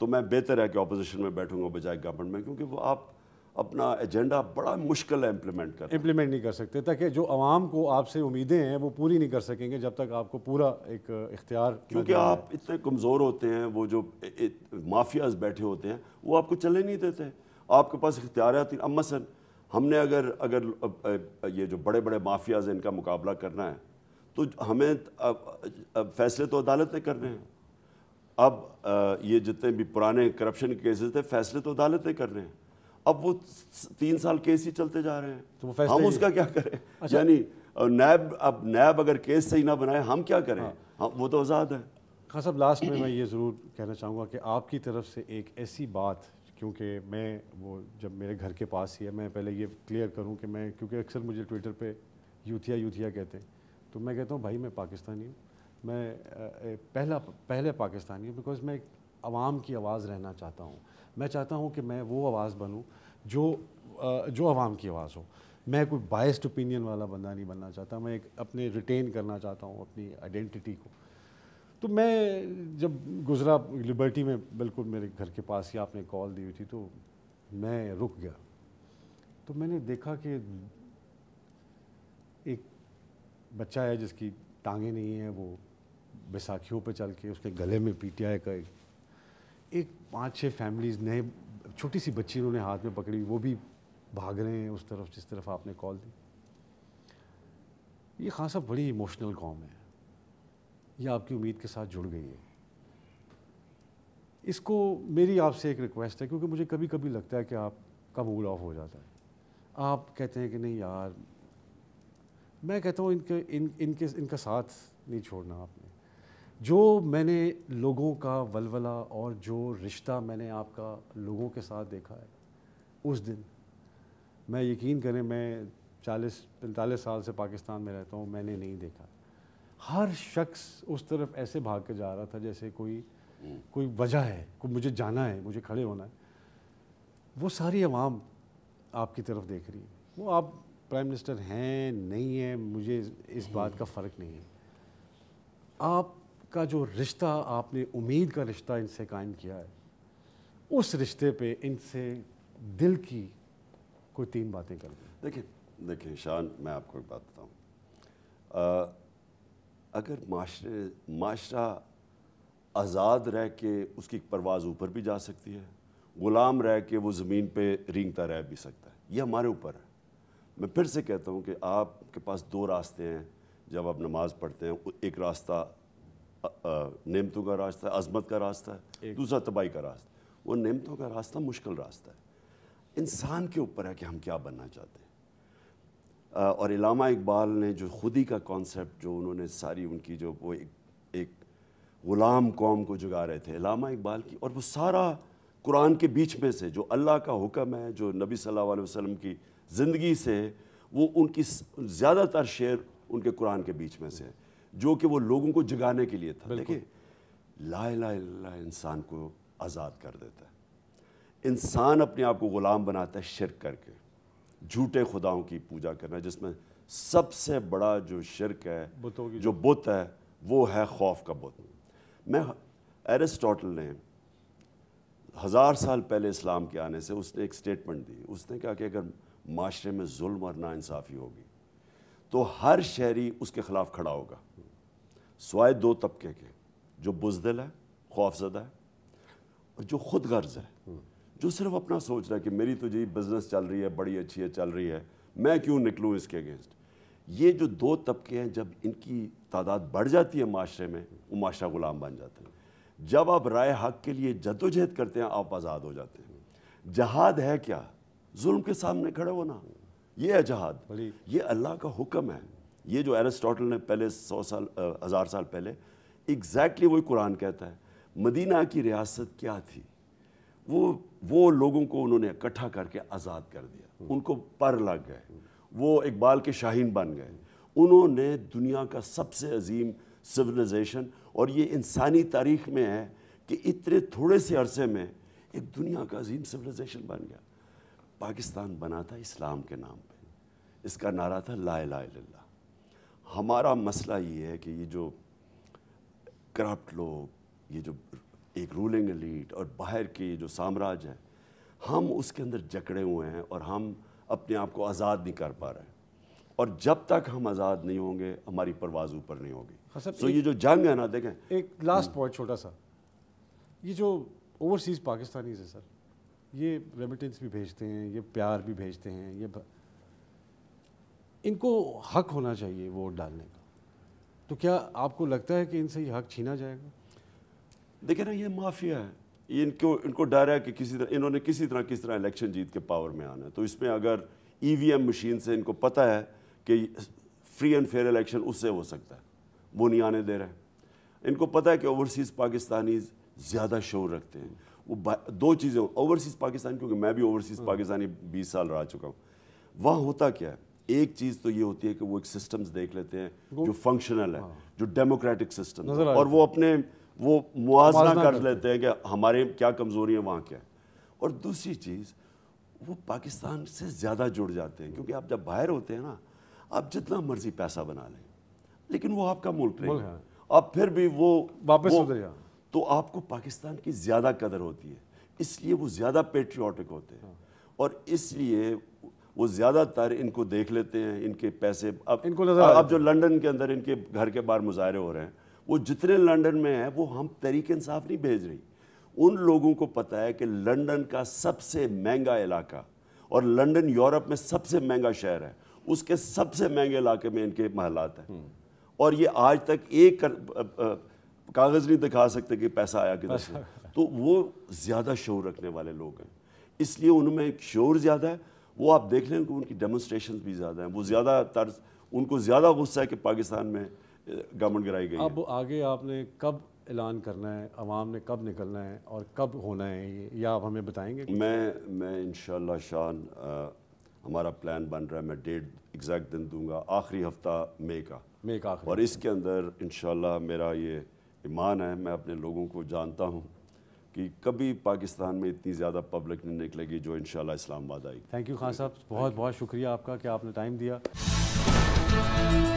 तो मैं बेहतर है कि अपोजिशन में बैठूंगा बजाय गवर्नमेंट में क्योंकि वो आप अपना एजेंडा बड़ा मुश्किल है इम्प्लीमेंट कर इम्प्लीमेंट नहीं कर सकते ताकि जो आवाम को आपसे उम्मीदें हैं वो पूरी नहीं कर सकेंगे जब तक आपको पूरा एक इख्तियार क्योंकि आप इतने कमज़ोर होते हैं वो जो माफियाज बैठे होते हैं वो आपको चले नहीं देते आपके पास इख्तियार अमसन हमने अगर अगर ये जो बड़े बड़े माफियाज हैं इनका मुकाबला करना है तो हमें अब, अब फैसले तो अदालत ने करने हैं अब ये जितने भी पुराने करप्शन केसेस थे फैसले तो अदालत ने करने हैं अब वो तीन साल केस ही चलते जा रहे हैं तो वो हम उसका क्या करें अच्छा। यानी नैब अब नैब अगर केस सही ना बनाए हम क्या करें हाँ। हम, हाँ, वो तो आज़ाद है खास साहब लास्ट में मैं ये ज़रूर कहना चाहूँगा कि आपकी तरफ से एक ऐसी बात क्योंकि मैं वो जब मेरे घर के पास ही है मैं पहले ये क्लियर करूं कि मैं क्योंकि अक्सर मुझे ट्विटर पे यूथिया यूथिया कहते हैं तो मैं कहता हूं भाई मैं पाकिस्तानी हूं मैं पहला पहले पाकिस्तानी हूं बिकॉज मैं एक आवाम की आवाज़ रहना चाहता हूं मैं चाहता हूं कि मैं वो आवाज़ बनूं जो जो आवाम की आवाज़ हो मैं कोई बाइस्ड ओपिनियन वाला बंदा नहीं बनना चाहता मैं एक अपने रिटेन करना चाहता हूँ अपनी आइडेंटिटी को तो मैं जब गुजरा लिबर्टी में बिल्कुल मेरे घर के पास ही आपने कॉल दी हुई थी तो मैं रुक गया तो मैंने देखा कि एक बच्चा है जिसकी टांगे नहीं है वो बैसाखियों पे चल के उसके गले में पीटीआई का एक, एक पाँच छः फैमिलीज़ नए छोटी सी बच्ची उन्होंने हाथ में पकड़ी वो भी भाग रहे हैं उस तरफ जिस तरफ आपने कॉल दी ये खासा बड़ी इमोशनल कॉम है या आपकी उम्मीद के साथ जुड़ गई है इसको मेरी आपसे एक रिक्वेस्ट है क्योंकि मुझे कभी कभी लगता है कि आपका मूड ऑफ हो जाता है आप कहते हैं कि नहीं यार मैं कहता हूँ इनके इन इनके इनका साथ नहीं छोड़ना आपने जो मैंने लोगों का वलवला और जो रिश्ता मैंने आपका लोगों के साथ देखा है उस दिन मैं यकीन करें मैं 40 45 साल से पाकिस्तान में रहता हूँ मैंने नहीं देखा हर शख्स उस तरफ ऐसे भाग के जा रहा था जैसे कोई कोई वजह है कोई मुझे जाना है मुझे खड़े होना है वो सारी आवाम आपकी तरफ देख रही है वो आप प्राइम मिनिस्टर हैं नहीं है मुझे इस बात का फ़र्क नहीं है आपका जो रिश्ता आपने उम्मीद का रिश्ता इनसे कायम किया है उस रिश्ते पे इनसे दिल की कोई तीन बातें कर दें देखिए देखिए शान मैं आपको एक बात बताऊँ अगर माशरे माशरा आज़ाद रह के उसकी परवाज़ ऊपर भी जा सकती है ग़ुलाम रह के वो ज़मीन पे रिंगता रह भी सकता है ये हमारे ऊपर है मैं फिर से कहता हूँ कि आपके पास दो रास्ते हैं जब आप नमाज़ पढ़ते हैं एक रास्ता नेमतों का रास्ता है अजमत का रास्ता है दूसरा तबाही का रास्ता वो नेमतों का रास्ता मुश्किल रास्ता है इंसान के ऊपर है कि हम क्या बनना चाहते हैं और इलामा इकबाल ने जो खुदी का कॉन्सेप्ट जो उन्होंने सारी उनकी जो वो एक एक ग़ुलाम कौम को जगा रहे थे इलामा इकबाल की और वो सारा कुरान के बीच में से जो अल्लाह का हुक्म है जो नबी सल्लल्लाहु अलैहि वसल्लम की ज़िंदगी से वो उनकी ज़्यादातर शेर उनके कुरान के बीच में से है जो कि वो लोगों को जगाने के लिए था देखिए ला ला इंसान को आज़ाद कर देता है इंसान अपने आप को ग़ुलाम बनाता है शिरक करके झूठे खुदाओं की पूजा करना जिसमें सबसे बड़ा जो शिरक है जो बुत है वो है खौफ का बुत मैं एरिस्टोटल ने हज़ार साल पहले इस्लाम के आने से उसने एक स्टेटमेंट दी उसने कहा कि अगर माशरे में जुल्म और नाानसाफ़ी होगी तो हर शहरी उसके ख़िलाफ़ खड़ा होगा स्वाय दो तबके के जो बुजदिल है खौफजदा है और जो खुद गर्ज है जो सिर्फ अपना सोच रहा है कि मेरी तो जी बिज़नेस चल रही है बड़ी अच्छी है चल रही है मैं क्यों निकलूँ इसके अगेंस्ट ये जो दो तबके हैं जब इनकी तादाद बढ़ जाती है माशरे में वो माशरा ग़ुलाम बन जाते हैं जब आप राय हक के लिए जदोजहद करते हैं आप आज़ाद हो जाते हैं जहाद है क्या जुल्म के सामने खड़े होना ये है जहाद ये अल्लाह का हुक्म है ये जो एरिस्टोटल ने पहले सौ साल हज़ार साल पहले एग्जैक्टली exactly वही कुरान कहता है मदीना की रियासत क्या थी वो वो लोगों को उन्होंने इकट्ठा करके आज़ाद कर दिया उनको पर लग गए वो इकबाल के शाहीन बन गए उन्होंने दुनिया का सबसे अजीम सिविलाइजेशन और ये इंसानी तारीख में है कि इतने थोड़े से अरसे में एक दुनिया का अजीम सिविलाइजेशन बन गया पाकिस्तान बना था इस्लाम के नाम पे इसका नारा था ला ला हमारा मसला ये है कि ये जो करप्ट लोग ये जो एक रूलिंग एलीट और बाहर के जो साम्राज्य है हम उसके अंदर जकड़े हुए हैं और हम अपने आप को आज़ाद नहीं कर पा रहे हैं और जब तक हम आज़ाद नहीं होंगे हमारी परवाज ऊपर नहीं होगी हाँ सो ये जो जंग है ना देखें एक लास्ट हम्म। पॉइंट छोटा सा ये जो ओवरसीज़ पाकिस्तानी है सर ये रेमिटेंस भी भेजते हैं ये प्यार भी भेजते हैं ये इनको हक होना चाहिए वोट डालने का तो क्या आपको लगता है कि इनसे ये हक छीना जाएगा देखिए ना ये माफिया है ये इनको इनको डर है कि किसी तरह इन्होंने किसी तरह किस तरह इलेक्शन जीत के पावर में आना है तो इसमें अगर ईवीएम e मशीन से इनको पता है कि फ्री एंड फेयर इलेक्शन उससे हो सकता है वो नहीं आने दे रहे हैं इनको पता है कि ओवरसीज़ पाकिस्तानी ज़्यादा शोर रखते हैं वो दो चीज़ें ओवरसीज़ पाकिस्तान क्योंकि मैं भी ओवरसीज़ हम्म। पाकिस्तानी बीस साल रह चुका हूँ वहाँ होता क्या है एक चीज़ तो ये होती है कि वो एक सिस्टम्स देख लेते हैं जो फंक्शनल है हाँ। जो डेमोक्रेटिक सिस्टम और वो अपने वो मुआजना कर लेते हैं कि हमारे क्या कमज़ोरी है वहाँ क्या है और दूसरी चीज़ वो पाकिस्तान से ज़्यादा जुड़ जाते हैं क्योंकि आप जब बाहर होते हैं ना आप जितना मर्जी पैसा बना लें लेकिन वो आपका मुल्क नहीं है आप फिर भी वो वापस वो, तो आपको पाकिस्तान की ज़्यादा कदर होती है इसलिए वो ज़्यादा पेट्रियाटिक होते हैं हाँ। और इसलिए वो ज़्यादातर इनको देख लेते हैं इनके पैसे अब इनको अब जो लंदन के अंदर इनके घर के बाहर मुजाहरे हो रहे हैं वो जितने लंदन में है वो हम तरीके इंसाफ नहीं भेज रही उन लोगों को पता है कि लंदन का सबसे महंगा इलाका और लंदन यूरोप में सबसे महंगा शहर है उसके सबसे महंगे इलाके में इनके महलात हैं हम्म। और ये आज तक एक कागज़ नहीं दिखा सकते कि पैसा आया किधर से तो वो ज़्यादा शोर रखने वाले लोग हैं इसलिए उनमें शोर ज़्यादा है वो आप देख लें कि उनकी डेमोस्ट्रेशन भी ज़्यादा हैं वो ज़्यादा तर्ज उनको ज़्यादा गुस्सा है कि पाकिस्तान में गवर्नमेंट गिराई गई अब आगे आपने कब ऐलान करना है आवाम ने कब निकलना है और कब होना है ये या आप हमें बताएंगे मैं मैं इन शान हमारा प्लान बन रहा है मैं डेट एग्जैक्ट दिन दूंगा आखिरी हफ्ता मई का मे का और इसके अंदर इन मेरा ये ईमान है मैं अपने लोगों को जानता हूँ कि कभी पाकिस्तान में इतनी ज़्यादा पब्लिक नहीं निकलेगी जो इन इस्लामाबाद आई थैंक यू खान साहब बहुत बहुत शुक्रिया आपका कि आपने टाइम दिया